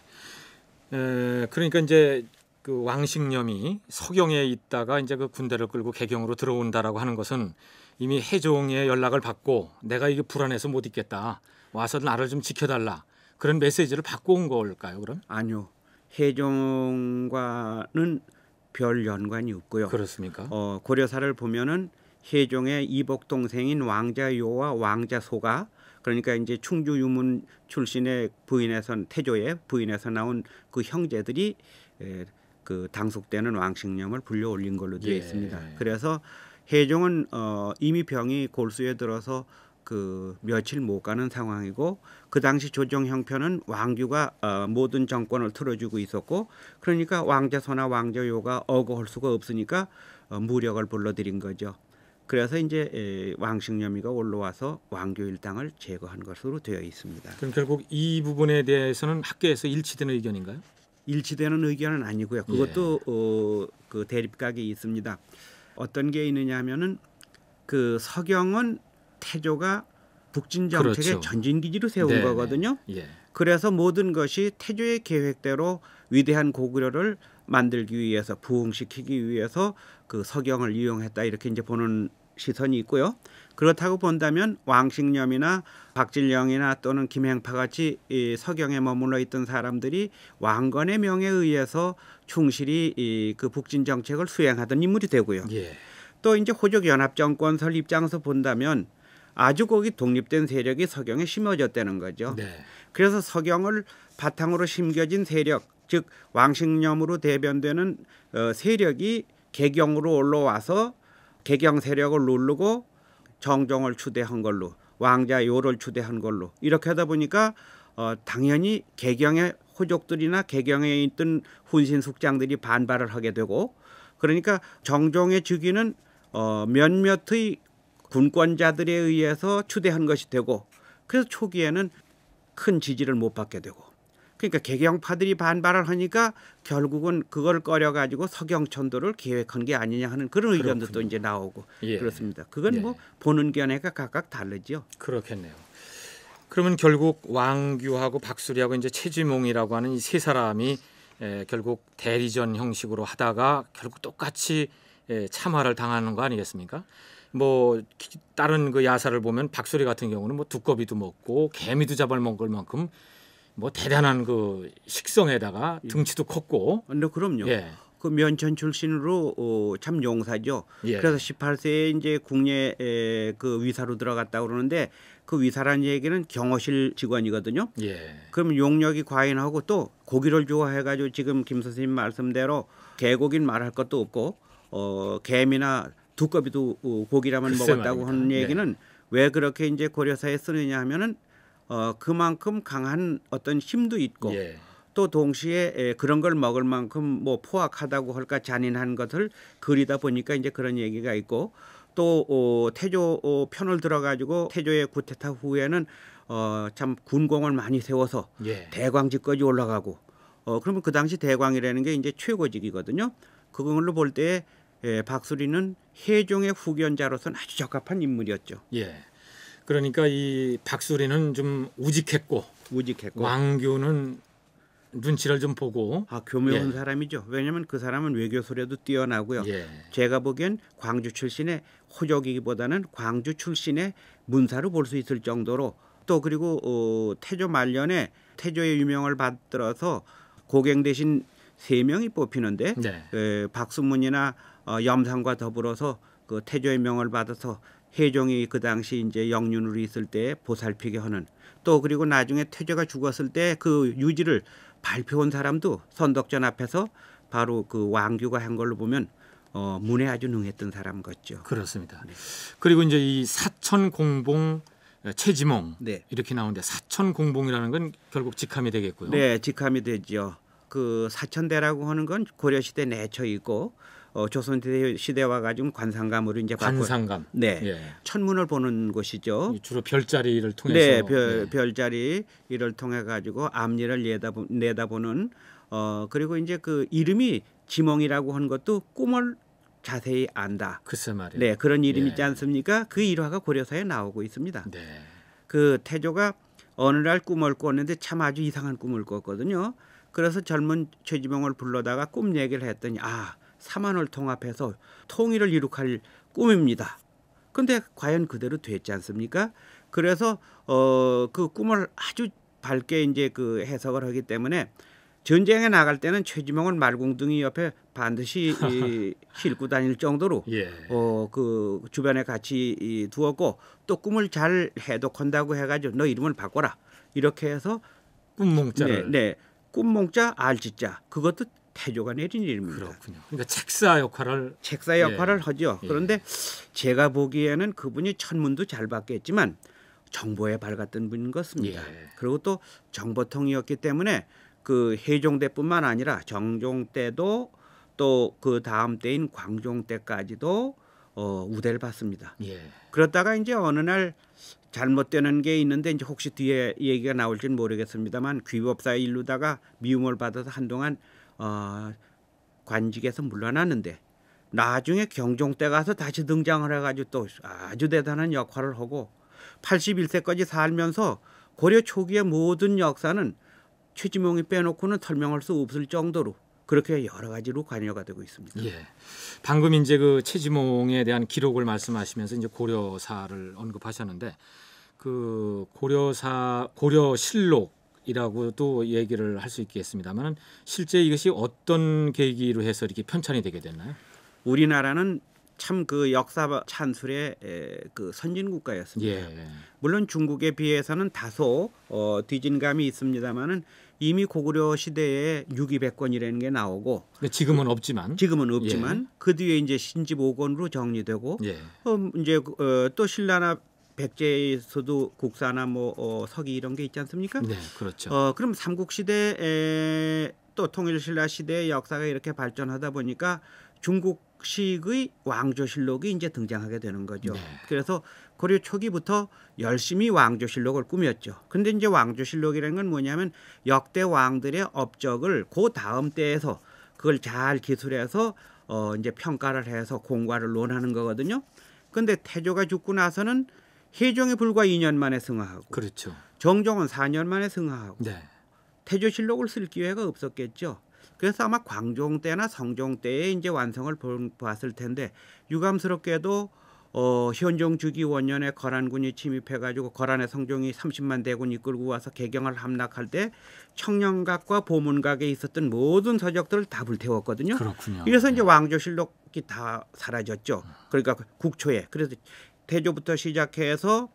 에, 그러니까 이제 그 왕식념이 서경에 있다가 이제 그 군대를 끌고 개경으로 들어온다라고 하는 것은 이미 해종의 연락을 받고 내가 이게 불안해서 못 있겠다 와서 나를 좀 지켜달라 그런 메시지를 받고 온 걸까요 그럼? 아니요. 해종과는 별 연관이 없고요. 그렇습니까? 어, 고려사를 보면은 해종의 이복 동생인 왕자요와 왕자소가 그러니까 이제 충주 유문 출신의 부인에서 태조의 부인에서 나온 그 형제들이 에, 그 당숙되는 왕식령을 불려 올린 걸로 되어 예. 있습니다. 그래서 해종은 어, 이미 병이 골수에 들어서 그 며칠 못 가는 상황이고 그 당시 조정 형편은 왕규가 어, 모든 정권을 틀어주고 있었고 그러니까 왕자소나 왕자요가 어할 수가 없으니까 어, 무력을 불러들인 거죠. 그래서 이제 에, 왕식념이가 올라와서 왕교 일당을 제거한 것으로 되어 있습니다. 그럼 결국 이 부분에 대해서는 학계에서 일치되는 의견인가요? 일치되는 의견은 아니고요. 그것도 예. 어, 그 대립각이 있습니다. 어떤 게 있느냐면은 그 서경은 태조가 북진정책의 그렇죠. 전진기지로 세운 네네. 네. 거거든요. 예. 그래서 모든 것이 태조의 계획대로 위대한 고구려를 만들기 위해서 부흥시키기 위해서 그 서경을 이용했다 이렇게 이제 보는 시선이 있고요. 그렇다고 본다면 왕식념이나 박진령이나 또는 김행파 같이 이 서경에 머물러 있던 사람들이 왕건의 명에 의해서 충실히 이 그 북진 정책을 수행하던 인물이 되고요. 예. 또 이제 호족 연합 정권 설립장에서 본다면 아주국기 독립된 세력이 서경에 심어졌다는 거죠. 네. 그래서 서경을 바탕으로 심겨진 세력, 즉 왕식념으로 대변되는 어, 세력이 개경으로 올라와서 개경 세력을 누르고 정종을 추대한 걸로 왕자 요를 추대한 걸로 이렇게 하다 보니까 어, 당연히 개경의 호족들이나 개경에 있던 훈신 숙장들이 반발을 하게 되고 그러니까 정종의 즉위는 어, 몇몇의 군권자들에 의해서 추대한 것이 되고 그래서 초기에는 큰 지지를 못 받게 되고 그러니까 개경파들이 반발을 하니까 결국은 그걸 꺼려 가지고 서경천도를 계획한 게 아니냐 하는 그런 의견도 또 이제 나오고 예. 그렇습니다. 그건 예. 뭐 보는 견해가 각각 다르죠. 그렇겠네요. 그러면 결국 왕규하고 박수리하고 이제 최지몽이라고 하는 이 세 사람이 에, 예, 결국 대리전 형식으로 하다가 결국 똑같이 에, 예, 참화를 당하는 거 아니겠습니까? 뭐 다른 그 야사를 보면 박소리 같은 경우는 뭐 두꺼비도 먹고 개미도 잡아먹을 만큼 뭐 대단한 그 식성에다가 예. 등치도 컸고. 아, 근데 그럼요. 예. 그 면천 출신으로 어, 참 용사죠. 예. 그래서 18세에 이제 국내 에, 그 위사로 들어갔다 그러는데 그 위사라는 얘기는 경호실 직원이거든요. 예. 그럼 용역이 과잉하고 또 고기를 좋아해가지고 지금 김 선생님 말씀대로 개고긴 말할 것도 없고 어, 개미나 두꺼비도 어, 고기라면 먹었다고 말입니다. 하는 네. 얘기는 네. 왜 그렇게 이제 고려사에 쓰느냐 하면은 어, 그만큼 강한 어떤 힘도 있고 예. 또 동시에 에, 예, 그런 걸 먹을 만큼 뭐 포악하다고 할까 잔인한 것을 그리다 보니까 이제 그런 얘기가 있고 또 어, 태조 어, 편을 들어가지고 태조의 구테타 후에는 어, 참 군공을 많이 세워서 예. 대광직까지 올라가고 어, 그러면 그 당시 대광이라는 게 이제 최고직이거든요. 그걸로 볼때 예, 박수리는 해종의 후견자로서는 아주 적합한 인물이었죠. 예. 그러니까 이 박수리는 좀 우직했고, 우직했고. 왕규는 눈치를 좀 보고 아 교묘한 예. 사람이죠. 왜냐하면 그 사람은 외교 소리도 뛰어나고요. 예. 제가 보기엔 광주 출신의 호적이기보다는 광주 출신의 문사로 볼 수 있을 정도로 또 그리고 어, 태조 말년에 태조의 유명을 받들어서 고갱 대신 세 명이 뽑히는데 네. 에, 예, 박수문이나 어, 염상과 더불어서 그 태조의 명을 받아서 혜종이 그 당시 이제 영륜으로 있을 때 보살피게 하는 또 그리고 나중에 태조가 죽었을 때 그 유지를 발표한 사람도 선덕전 앞에서 바로 그 왕규가 한 걸로 보면 어, 문에 아주 능했던 사람 같죠. 그렇습니다. 네. 그리고 이제 이 사천 공봉 어, 최지몽 네. 이렇게 나오는데 사천 공봉이라는 건 결국 직함이 되겠고요. 네, 직함이 되죠. 그 사천대라고 하는 건 고려 시대 내처이고 어, 조선 시대 와 가지고 관상감으로 이제 관상감. 바꿔, 네. 예. 천문을 보는 곳이죠. 주로 별자리를 통해서 네, 별, 예. 별자리를 통해 가지고 암니를 내다보, 내다보는 어 그리고 이제 그 이름이 지몽이라고 한 것도 꿈을 자세히 안다. 글쎄 말이에요. 네, 그런 이름 예. 있지 않습니까? 그 일화가 고려사에 나오고 있습니다. 네. 그 태조가 어느 날 꿈을 꿨는데 참 아주 이상한 꿈을 꿨거든요. 그래서 젊은 최지봉을 불러다가 꿈 얘기를 했더니 아 사만을 통합해서 통일을 이룩할 꿈입니다. 근데 과연 그대로 됐지 않습니까? 그래서 어, 그 꿈을 아주 밝게 이제 그 해석을 하기 때문에 전쟁에 나갈 때는 최지명은 말궁둥이 옆에 반드시 실고 다닐 정도로 예. 어그 주변에 같이 이, 두었고 또 꿈을 잘 해독한다고 해가지고 너 이름을 바꿔라 이렇게 해서 꿈몽자를 네, 네. 꿈몽자 알지자 그것도 태조가 내린 이름입니다. 그렇군요. 그러니까 책사 역할을 책사 역할을 예. 하죠. 예. 그런데 예. 제가 보기에는 그분이 천문도 잘 봤겠지만 정보에 밝았던 분인 것 같습니다. 예. 그리고 또 정보통이었기 때문에 그 해종대뿐만 아니라 정종 때도 또 그 다음 때인 광종 때까지도 어, 우대를 받습니다. 예. 그러다가 이제 어느 날 잘못되는 게 있는데 이제 혹시 뒤에 얘기가 나올지는 모르겠습니다만 귀법사 일루다가 미움을 받아서 한동안 어, 관직에서 물러나는데 나중에 경종 때 가서 다시 등장을 해가지고 또 아주 대단한 역할을 하고 81세까지 살면서 고려 초기의 모든 역사는 최지명이 빼놓고는 설명할 수 없을 정도로 그렇게 여러 가지로 관여가 되고 있습니다. 예. 방금 이제 그 최지몽에 대한 기록을 말씀하시면서 이제 고려사를 언급하셨는데 그 고려사 고려 실록 이라고도 얘기를 할 수 있겠습니다만 실제 이것이 어떤 계기로 해서 이렇게 편찬이 되게 됐나요? 우리나라는 참 그 역사 찬술의 그 선진 국가였습니다. 예, 예. 물론 중국에 비해서는 다소 어, 뒤진 감이 있습니다만은 이미 고구려 시대에 유기백권이라는 게 나오고 지금은 없지만 지금은 예. 없지만 예. 그 뒤에 이제 신집 오권으로 정리되고 예. 어, 이제 그, 어, 또 신라나 백제에서도 국사나뭐 어, 서기 이런 게 있지 않습니까? 네, 그렇죠. 어, 그럼 삼국 시대에 또 통일 신라 시대의 역사가 이렇게 발전하다 보니까 중국식의 왕조실록이 이제 등장하게 되는 거죠. 네. 그래서 고려 초기부터 열심히 왕조실록을 꾸몄죠. 근데 이제 왕조실록이라는 건 뭐냐면 역대 왕들의 업적을 그 다음 때에서 그걸 잘 기술해서 어 이제 평가를 해서 공과를 논하는 거거든요. 근데 태조가 죽고 나서는 혜종이 불과 2년 만에 승하하고 그렇죠. 정종은 4년 만에 승하하고 네. 태조실록을 쓸 기회가 없었겠죠. 그래서 아마 광종 때나 성종 때에 이제 완성을 봤을 텐데 유감스럽게도 어, 현종 주기 원년에 거란군이 침입해가지고 거란의 성종이 30만 대군 이끌고 와서 개경을 함락할 때 청년각과 보문각에 있었던 모든 서적들을 다 불태웠거든요. 그렇군요. 이래서 이제 네. 왕조실록이 다 사라졌죠. 그러니까 국초에 그래서 대조부터 시작해서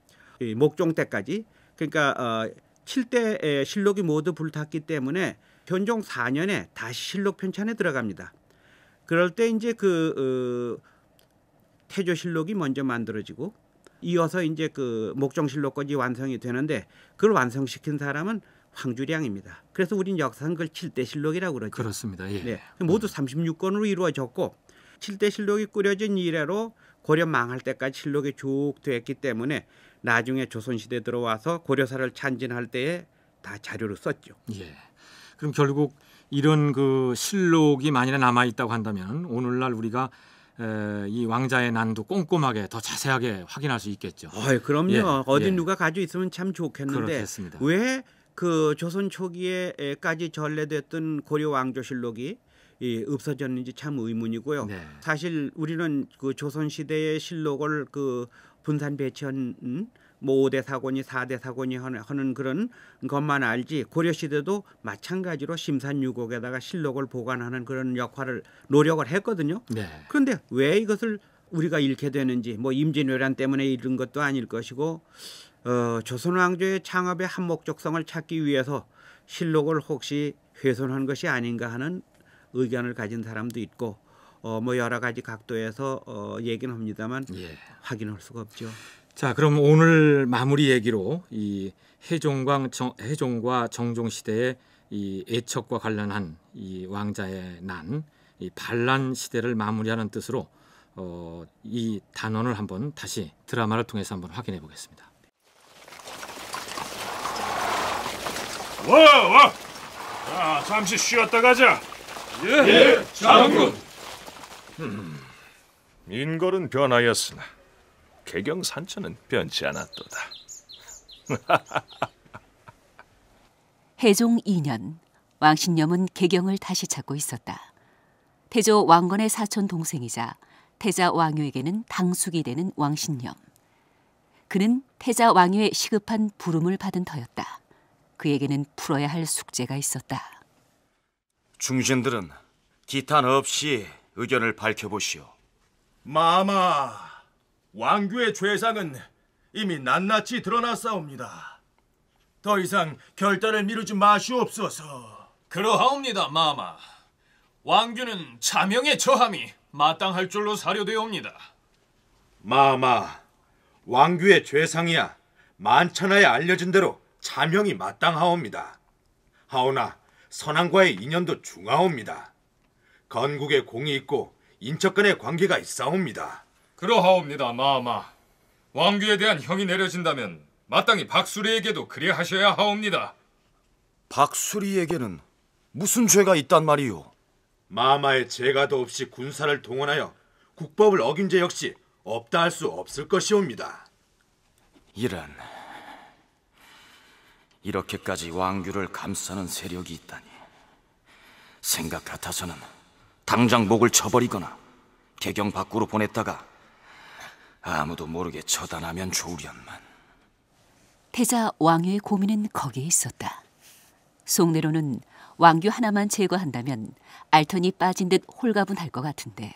목종 때까지 그러니까 어, 7대의 실록이 모두 불탔기 때문에 현종 4년에 다시 실록 편찬에 들어갑니다. 그럴 때 이제 그 어, 태조실록이 먼저 만들어지고 이어서 이제 그 목종실록까지 완성이 되는데 그걸 완성시킨 사람은 황주량입니다. 그래서 우린 역사상 그걸 칠대 실록이라고 그러죠. 그렇습니다. 예. 네. 모두 36권으로 음. 이루어졌고 칠대 실록이 꾸려진 이래로 고려 망할 때까지 실록이쭉 되었기 때문에 나중에 조선시대 들어와서 고려사를 찬진할 때에 다 자료를 썼죠. 예. 그럼 결국 이런 그 실록이 만일에 남아 있다고 한다면 오늘날 우리가 이 왕자의 난도 꼼꼼하게 더 자세하게 확인할 수 있겠죠. 어, 그럼요. 예, 예. 어디 예. 누가 가지고 있으면 참 좋겠는데 왜그 조선 초기에까지 전래됐던 고려 왕조실록이 이 없어졌는지 참 의문이고요. 네. 사실 우리는 그 조선 시대의 실록을 그 분산 배치한 음? 뭐오대 사건이 사대 사건이 하는 그런 것만 알지 고려 시대도 마찬가지로 심산유곡에다가 실록을 보관하는 그런 역할을 노력을 했거든요. 네. 그런데 왜 이것을 우리가 잃게 되는지 뭐 임진왜란 때문에 잃은 것도 아닐 것이고 어, 조선 왕조의 창업의 한목적성을 찾기 위해서 실록을 혹시 훼손한 것이 아닌가 하는 의견을 가진 사람도 있고 어, 뭐 여러 가지 각도에서 어, 얘기는 합니다만 예. 확인할 수가 없죠. 자, 그럼 오늘 마무리 얘기로 이 해종광 정, 해종과 정종 시대의 이 애척과 관련한 이 왕자의 난, 이 반란 시대를 마무리하는 뜻으로 어, 이 단원을 한번 다시 드라마를 통해서 한번 확인해 보겠습니다. 와, 와. 아, 잠시 쉬었다 가자. 예, 장군. 음, 인걸은 변하였으나 개경 산천은 변치 않았도다. 해종 2년 왕신념은 개경을 다시 찾고 있었다. 태조 왕건의 사촌 동생이자 태자 왕유에게는 당숙이 되는 왕신념. 그는 태자 왕유의 시급한 부름을 받은 터였다. 그에게는 풀어야 할 숙제가 있었다. 중신들은 기탄 없이 의견을 밝혀보시오. 마마, 왕규의 죄상은 이미 낱낱이 드러났사옵니다. 더 이상 결단을 미루지 마시옵소서. 그러하옵니다, 마마. 왕규는 자명의 저함이 마땅할 줄로 사료되옵니다. 마마, 왕규의 죄상이야 만천하에 알려진 대로 자명이 마땅하옵니다. 하오나 선왕과의 인연도 중하옵니다. 건국의 공이 있고 인척간의 관계가 있사옵니다. 그러하옵니다, 마마. 왕규에 대한 형이 내려진다면 마땅히 박수리에게도 그리하셔야 하옵니다. 박수리에게는 무슨 죄가 있단 말이오? 마마의 죄가도 없이 군사를 동원하여 국법을 어긴 죄 역시 없다 할 수 없을 것이옵니다. 이런... 이렇게까지 왕규를 감싸는 세력이 있다니. 생각 같아서는 당장 목을 쳐버리거나 개경 밖으로 보냈다가 아무도 모르게 처단하면 좋으련만. 태자 왕의 고민은 거기에 있었다. 속내로는 왕규 하나만 제거한다면 알턴이 빠진 듯 홀가분할 것 같은데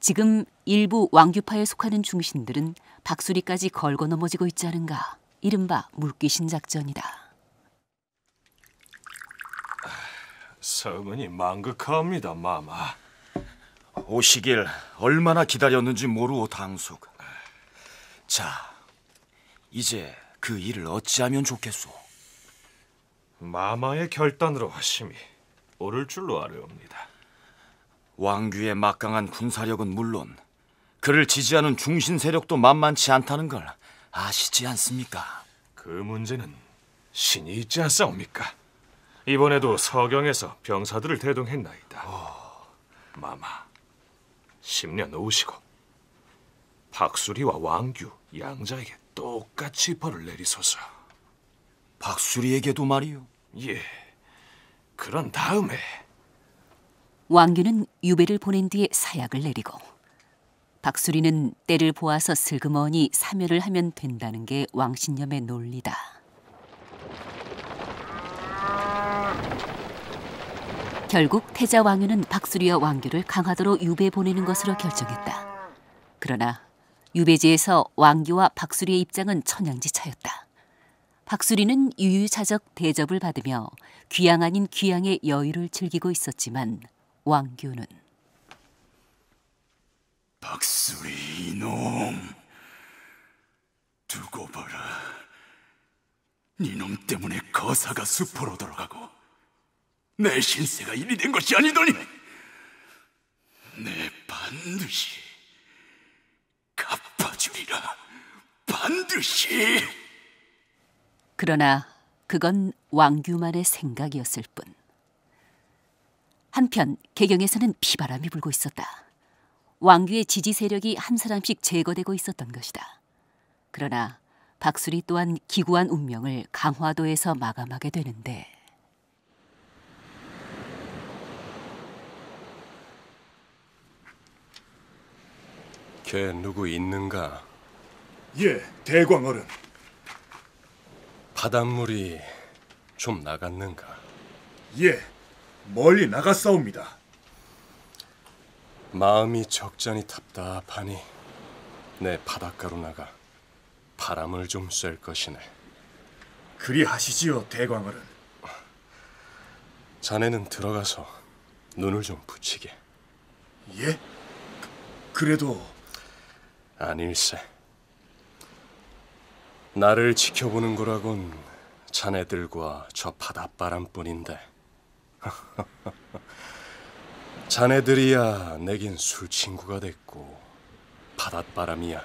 지금 일부 왕규파에 속하는 중신들은 박수리까지 걸고 넘어지고 있지 않은가. 이른바 물귀신 작전이다. 성은이 망극하니다 마마. 오시길 얼마나 기다렸는지 모르오, 당숙. 자, 이제 그 일을 어찌하면 좋겠소? 마마의 결단으로 하심이 오를 줄로 아뢰옵니다. 왕규의 막강한 군사력은 물론 그를 지지하는 중신 세력도 만만치 않다는 걸 아시지 않습니까? 그 문제는 신이 있지 않사옵니까? 이번에도 서경에서 병사들을 대동했나이다. 어. 마마, 10년 오시고 박수리와 왕규, 양자에게 똑같이 벌을 내리소서. 박수리에게도 말이요. 예. 그런 다음에 왕규는 유배를 보낸 뒤에 사약을 내리고 박수리는 때를 보아서 슬그머니 사멸을 하면 된다는 게 왕신념의 논리다. 결국 태자 왕유는 박수리와 왕교를 강화도로 유배 보내는 것으로 결정했다. 그러나 유배지에서 왕교와 박수리의 입장은 천양지 차였다. 박수리는 유유자적 대접을 받으며 귀양 아닌 귀양의 여유를 즐기고 있었지만 왕교는 박수리 이놈 두고 봐라 니놈 때문에 거사가 수포로 돌아가고 내 신세가 일이 된 것이 아니더니 내 반드시 갚아주리라 반드시 그러나 그건 왕규만의 생각이었을 뿐 한편 개경에서는 피바람이 불고 있었다 왕규의 지지 세력이 한 사람씩 제거되고 있었던 것이다. 그러나 박수리 또한 기구한 운명을 강화도에서 마감하게 되는데 걔 누구 있는가? 예, 대광 어른. 바닷물이 좀 나갔는가? 예, 멀리 나갔사옵니다. 마음이 적잖이 답답하니 내 바닷가로 나가 바람을 좀 쐴 것이네. 그리하시지요, 대광어른. 자네는 들어가서 눈을 좀 붙이게. 예? 그래도 아닐세. 나를 지켜보는 거라곤 자네들과 저 바닷바람뿐인데. 자네들이야 내긴 술 친구가 됐고 바닷바람이야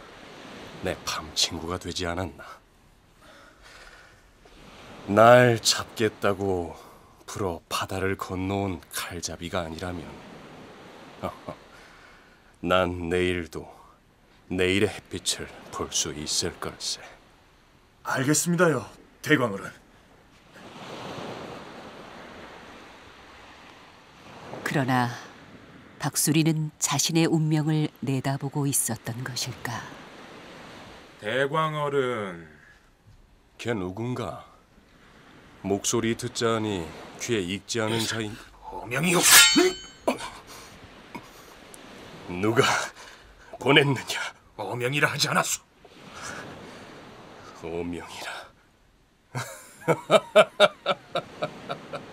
내 밤 친구가 되지 않았나. 날 잡겠다고 불어 바다를 건너온 칼잡이가 아니라면 난 내일도 내일의 햇빛을 볼 수 있을 걸세. 알겠습니다요, 대광어른. 그러나 박수리는 자신의 운명을 내다보고 있었던 것일까. 대광어른. 걔 누군가? 목소리 듣자 하니 귀에 익지 않은 사이. 어명이 없. 누가 보냈느냐? 어명이라 하지 않았소. 어명이라.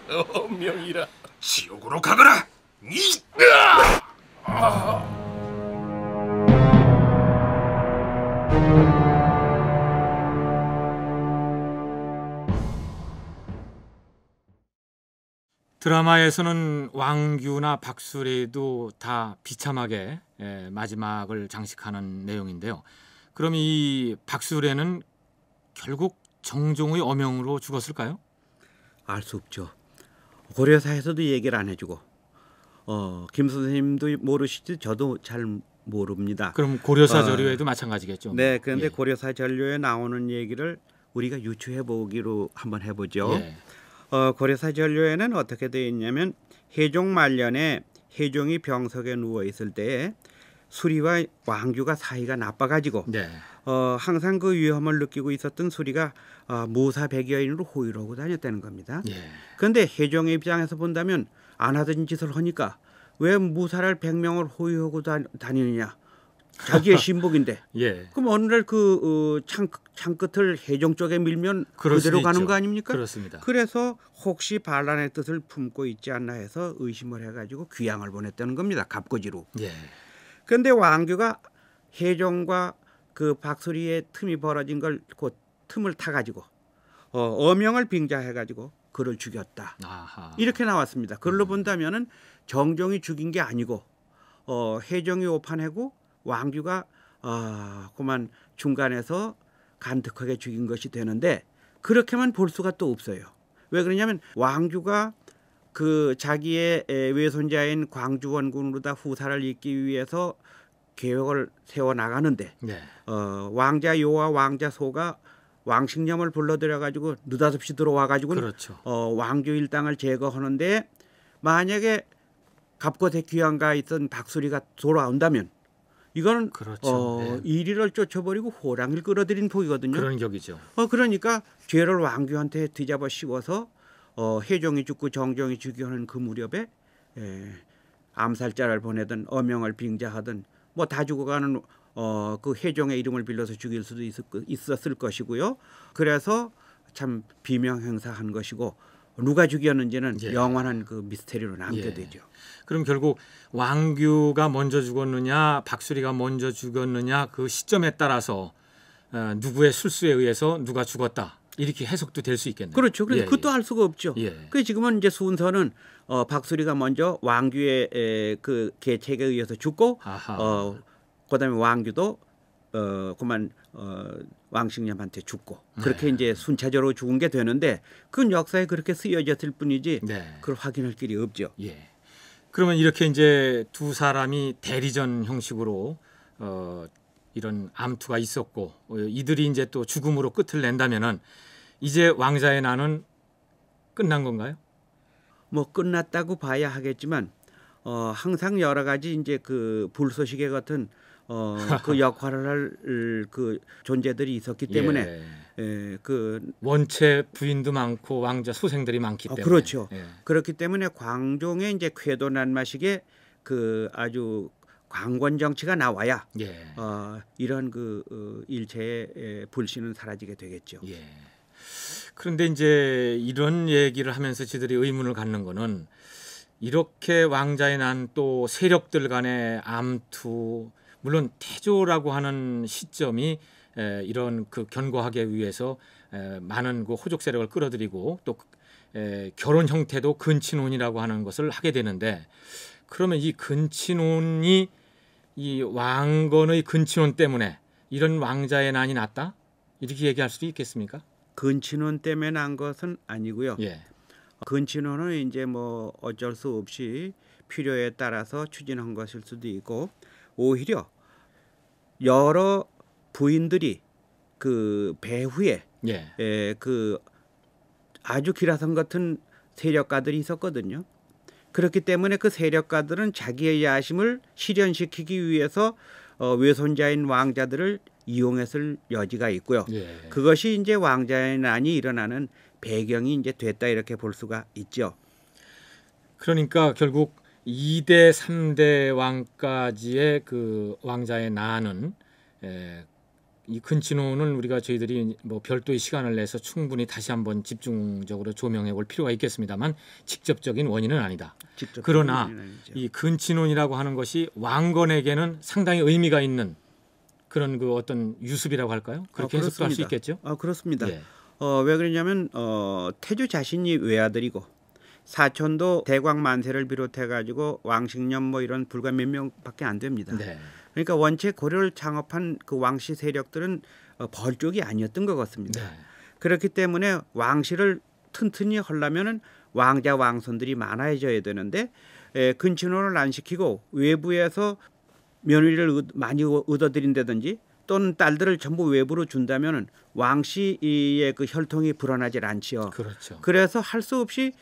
어명이라. 지옥으로 가거라. 드라마에서는 왕규나 박수리도 다 비참하게 예, 마지막을 장식하는 내용인데요. 그럼 이 박수리는 결국 정종의 어명으로 죽었을까요? 알 수 없죠. 고려사에서도 얘기를 안 해주고 어, 김 선생님도 모르시지 저도 잘 모릅니다. 그럼 고려사 전료에도 어, 마찬가지겠죠. 네, 그런데 예. 고려사 전료에 나오는 얘기를 우리가 유추해 보기로 한번 해보죠. 예. 어, 고려사 전료에는 어떻게 되어 있냐면 해종 말년에 해종이 병석에 누워 있을 때에 수리와 왕규가 사이가 나빠가지고 네. 어, 항상 그 위험을 느끼고 있었던 수리가 어, 모사백여인으로 호위를 하고 다녔다는 겁니다. 예. 그런데 해종의 입장에서 본다면 안 하던 짓을 하니까 왜 무사를 100명을 호위하고 다니느냐. 자기의 신복인데. 예. 그럼 어느 날그 어, 창, 끝을 해종 쪽에 밀면 그대로 가는 있죠. 거 아닙니까? 그렇습니다. 그래서 혹시 반란의 뜻을 품고 있지 않나 해서 의심을 해가지고 귀양을 보냈다는 겁니다. 갑거지로. 예. 그데 왕규가 해종과그 박소리의 틈이 벌어진 걸그 틈을 타가지고 어, 어명을 빙자해가지고 그를 죽였다. 아하. 이렇게 나왔습니다. 그걸로 음. 본다면은 정종이 죽인 게 아니고 어, 해정이 오판하고 왕규가 어, 그만 중간에서 간득하게 죽인 것이 되는데 그렇게만 볼 수가 또 없어요. 왜 그러냐면 왕규가 그 자기의 외손자인 광주원군으로다 후사를 잇기 위해서 계획을 세워 나가는데 네. 어, 왕자 요와 왕자 소가 왕식령을 불러들여 가지고 느닷없이 들어와 가지고 그렇죠. 어, 왕조 일당을 제거하는데 만약에 갑거대 귀양가 있던 닭소리가 돌아온다면 이거는 그렇죠. 어, 네. 이리를 쫓아버리고 호랑이를 끌어들인 폭이거든요. 그런 격이죠. 어, 그러니까 죄를 왕조한테 뒤잡아 씌워서 어, 해종이 죽고 정종이 죽이는그 무렵에 에, 예, 암살자를 보내든 어명을 빙자하든 뭐 다 죽어가는 어, 그혜종의 이름을 빌려서 죽일 수도 있었을 것이고요. 그래서 참 비명 행사한 것이고 누가 죽였는지는 예. 영원한 그 미스테리로 남게 예. 되죠. 그럼 결국 왕규가 먼저 죽었느냐 박수리가 먼저 죽였느냐 그 시점에 따라서 어, 누구의 술수에 의해서 누가 죽었다 이렇게 해석도 될 수 있겠네요. 그렇죠. 그래서 예, 그것도 예. 알 수가 없죠. 예. 그 지금은 이제 순서는 어, 박수리가 먼저 왕규의 에, 그 계책에 의해서 죽고 아하. 어, 그다음에 왕규도 어 그만 어 왕식념한테 죽고 그렇게 네. 이제 순차적으로 죽은 게 되는데 그건 역사에 그렇게 쓰여졌을 뿐이지 네. 그걸 확인할 길이 없죠. 예. 그러면 이렇게 이제 두 사람이 대리전 형식으로 어 이런 암투가 있었고 어, 이들이 이제 또 죽음으로 끝을 낸다면은 이제 왕자의 난은 끝난 건가요? 뭐 끝났다고 봐야 하겠지만 어 항상 여러 가지 이제 그 불소식의 같은 어, 그 역할을 할 그 존재들이 있었기 때문에 예. 예. 그 원체 부인도 많고 왕자 소생들이 많기 어, 때문에 어, 그렇죠. 예. 그렇기 때문에 광종의 이제 쾌도난마식에 그 아주 광권 정치가 나와야 예. 어, 이런 그 어, 일체의 불신은 사라지게 되겠죠. 예. 그런데 이제 이런 얘기를 하면서 지들이 의문을 갖는 거는 이렇게 왕자에 난 또 세력들 간의 암투 물론 태조라고 하는 시점이 에, 이런 그 견고하게 위해서 에, 많은 그 호족 세력을 끌어들이고 또 에, 결혼 형태도 근친혼이라고 하는 것을 하게 되는데 그러면 이 근친혼이 이 왕건의 근친혼 때문에 이런 왕자의 난이 났다 이렇게 얘기할 수도 있겠습니까? 근친혼 때문에 난 것은 아니고요. 예. 근친혼은 이제 뭐 어쩔 수 없이 필요에 따라서 추진한 것일 수도 있고 오히려 여러 부인들이 그 배후에 예. 예, 그 아주 기라성 같은 세력가들이 있었거든요. 그렇기 때문에 그 세력가들은 자기의 야심을 실현시키기 위해서 어, 외손자인 왕자들을 이용했을 여지가 있고요. 예. 그것이 이제 왕자의 난이 일어나는 배경이 이제 됐다 이렇게 볼 수가 있죠. 그러니까 결국 2대 3대 왕까지의 그 왕자의 난은 에, 예, 이 근친호는 우리가 저희들이 뭐 별도의 시간을 내서 충분히 다시 한번 집중적으로 조명해 볼 필요가 있겠습니다만 직접적인 원인은 아니다. 직접적인 그러나 원인은 이 근친혼이라고 하는 것이 왕건에게는 상당히 의미가 있는 그런 그 어떤 유습이라고 할까요? 아, 그렇게 아, 해석할 수 있겠죠. 아 그렇습니다. 예. 어왜 그러냐면 어 태조 자신이 외아들이고 사촌도 대광 만세를 비롯해 가지고 왕식년 뭐 이런 불과 몇 명밖에 안 됩니다. 네. 그러니까 원체 고려를 창업한 그 왕씨 세력들은 어, 벌쪽이 아니었던 것 같습니다. 네. 그렇기 때문에 왕실을 튼튼히 헐라면은 왕자 왕손들이 많아져야 되는데 에, 근친혼을 안 시키고 외부에서 며느리를 많이 얻어들인다든지 또는 딸들을 전부 외부로 준다면은 왕씨의 그 혈통이 불안하질 않지요. 그렇죠. 그래서 할 수 없이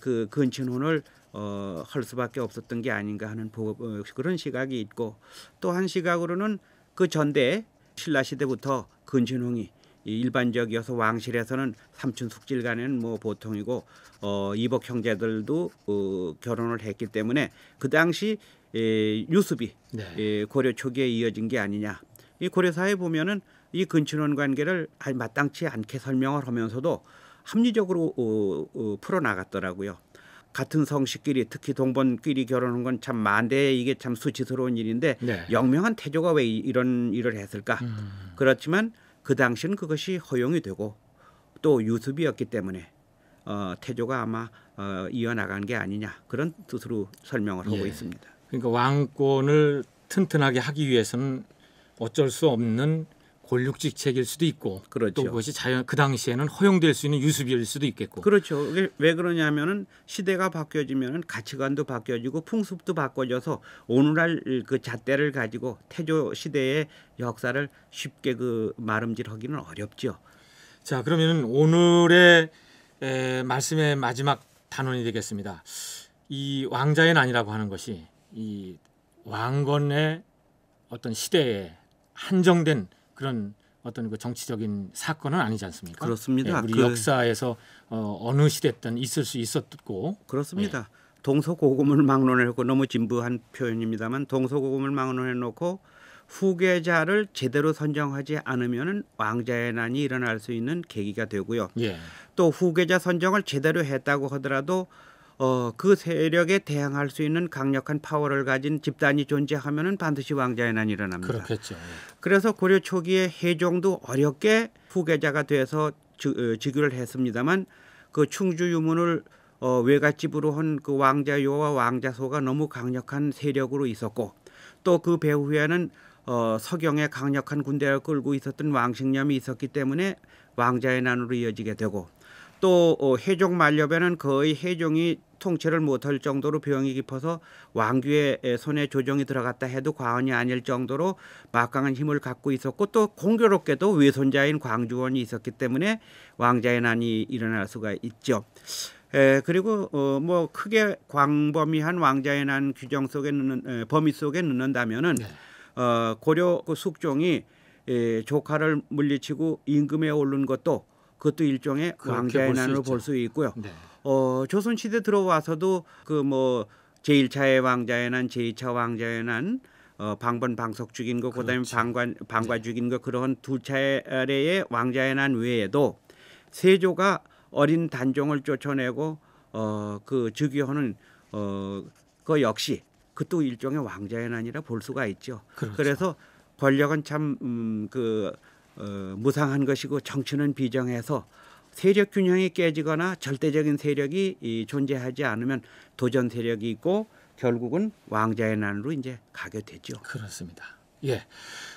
그 근친혼을 어, 할 수밖에 없었던 게 아닌가 하는 보, 어, 그런 시각이 있고 또 한 시각으로는 그 전대 신라 시대부터 근친혼이 일반적이어서 왕실에서는 삼촌 숙질간에는 뭐 보통이고 어, 이복 형제들도 어, 결혼을 했기 때문에 그 당시 에, 유수비 네. 에, 고려 초기에 이어진 게 아니냐 이 고려사에 보면은 이 근친혼 관계를 마땅치 않게 설명을 하면서도 합리적으로 어, 어, 풀어나갔더라고요. 같은 성씨끼리 특히 동본끼리 결혼한 건 참 만대 이게 참 수치스러운 일인데 네. 영명한 태조가 왜 이런 일을 했을까? 음. 그렇지만 그 당시는 그것이 허용이 되고 또 유습이었기 때문에 어, 태조가 아마 어, 이어나간 게 아니냐 그런 뜻으로 설명을 하고 예. 있습니다. 그러니까 왕권을 튼튼하게 하기 위해서는 어쩔 수 없는 권력직 책일 수도 있고 그렇죠. 또 그것이 자연 그 당시에는 허용될 수 있는 유수비일 수도 있겠고 그렇죠 왜 그러냐면은 시대가 바뀌어지면은 가치관도 바뀌어지고 풍습도 바꿔져서 오늘날 그 잣대를 가지고 태조 시대의 역사를 쉽게 그 마름질하기는 어렵죠 자 그러면은 오늘의 에, 말씀의 마지막 단원이 되겠습니다 이 왕자의 난이라고 하는 것이 이 왕건의 어떤 시대에 한정된 그런 어떤 그 정치적인 사건은 아니지 않습니까? 그렇습니다. 예, 우리 그... 역사에서 어, 어느 시대든 있을 수 있었고 그렇습니다. 예. 동서고금을 막론해놓고 너무 진부한 표현입니다만 동서고금을 막론해놓고 후계자를 제대로 선정하지 않으면 왕자의 난이 일어날 수 있는 계기가 되고요. 예. 또 후계자 선정을 제대로 했다고 하더라도 어, 그 세력에 대항할 수 있는 강력한 파워를 가진 집단이 존재하면은 반드시 왕자의 난이 일어납니다. 그렇겠죠. 예. 그래서 고려 초기에 해종도 어렵게 후계자가 돼서 어, 즉위를 했습니다만 그 충주 유문을 어, 외갓집으로 한 그 왕자요와 왕자소가 너무 강력한 세력으로 있었고 또 그 배후에는 어, 서경의 강력한 군대를 끌고 있었던 왕식념이 있었기 때문에 왕자의 난으로 이어지게 되고 또 어, 해종 만렵에는 거의 해종이 통치를 못할 정도로 병이 깊어서 왕규의 손에 조정이 들어갔다 해도 과언이 아닐 정도로 막강한 힘을 갖고 있었고 또 공교롭게도 외손자인 광주원이 있었기 때문에 왕자의 난이 일어날 수가 있죠. 에, 그리고 어, 뭐 크게 광범위한 왕자의 난 규정 속에 넣는 에, 범위 속에 넣는다면은 네. 어, 고려 그 숙종이 에, 조카를 물리치고 임금에 오른 것도 그것도 일종의 왕자의 난으로 볼 수 있고요. 네. 어, 조선 시대 들어와서도 그 뭐 제1차의 왕자의 난, 제2차 왕자의 난 어, 방번 방석 죽인 것, 그다음에 그렇죠. 방관 네. 방과 네. 죽인 것 그런 두 차례의 왕자의 난 외에도 세조가 어린 단종을 쫓아내고 어그 즉위하는 어그 역시 그것도 일종의 왕자의 난이라 볼 수가 있죠. 그렇죠. 그래서 권력은 참그 음, 그 어, 무상한 것이고 정치는 비정해서 세력 균형이 깨지거나 절대적인 세력이 이, 존재하지 않으면 도전 세력이 있고 결국은 왕자의 난으로 이제 가게 되죠. 그렇습니다. 예,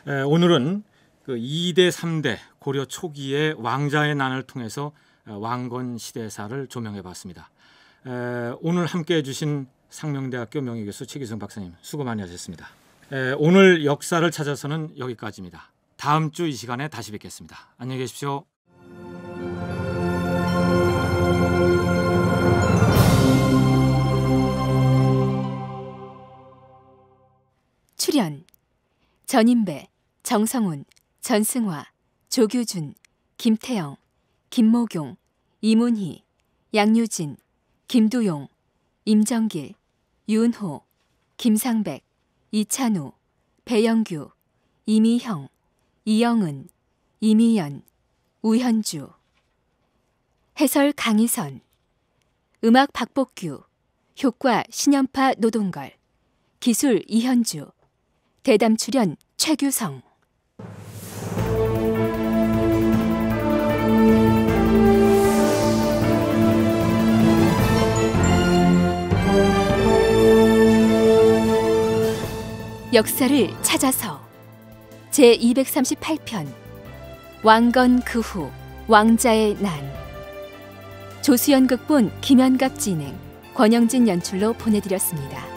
에, 오늘은 그 2대 3대 고려 초기의 왕자의 난을 통해서 왕건 시대사를 조명해봤습니다. 에, 오늘 함께해 주신 상명대학교 명예교수 최기성 박사님 수고 많이 하셨습니다. 에, 오늘 역사를 찾아서는 여기까지입니다. 다음 주 이 시간에 다시 뵙겠습니다. 안녕히 계십시오. 출연 전인배, 정성훈, 전승화, 조규준, 김태영, 김모경, 이문희, 양유진, 김두용, 임정길, 윤호, 김상백, 이찬우, 배영규, 이미형, 이영은, 이미연, 우현주. 해설 강희선. 음악 박복규. 효과 신연파 노동걸. 기술 이현주. 대담 출연 최규성. 역사를 찾아서 제238편 왕건 그 후 왕자의 난 조수연 극본 김현갑 진행 권영진 연출로 보내드렸습니다.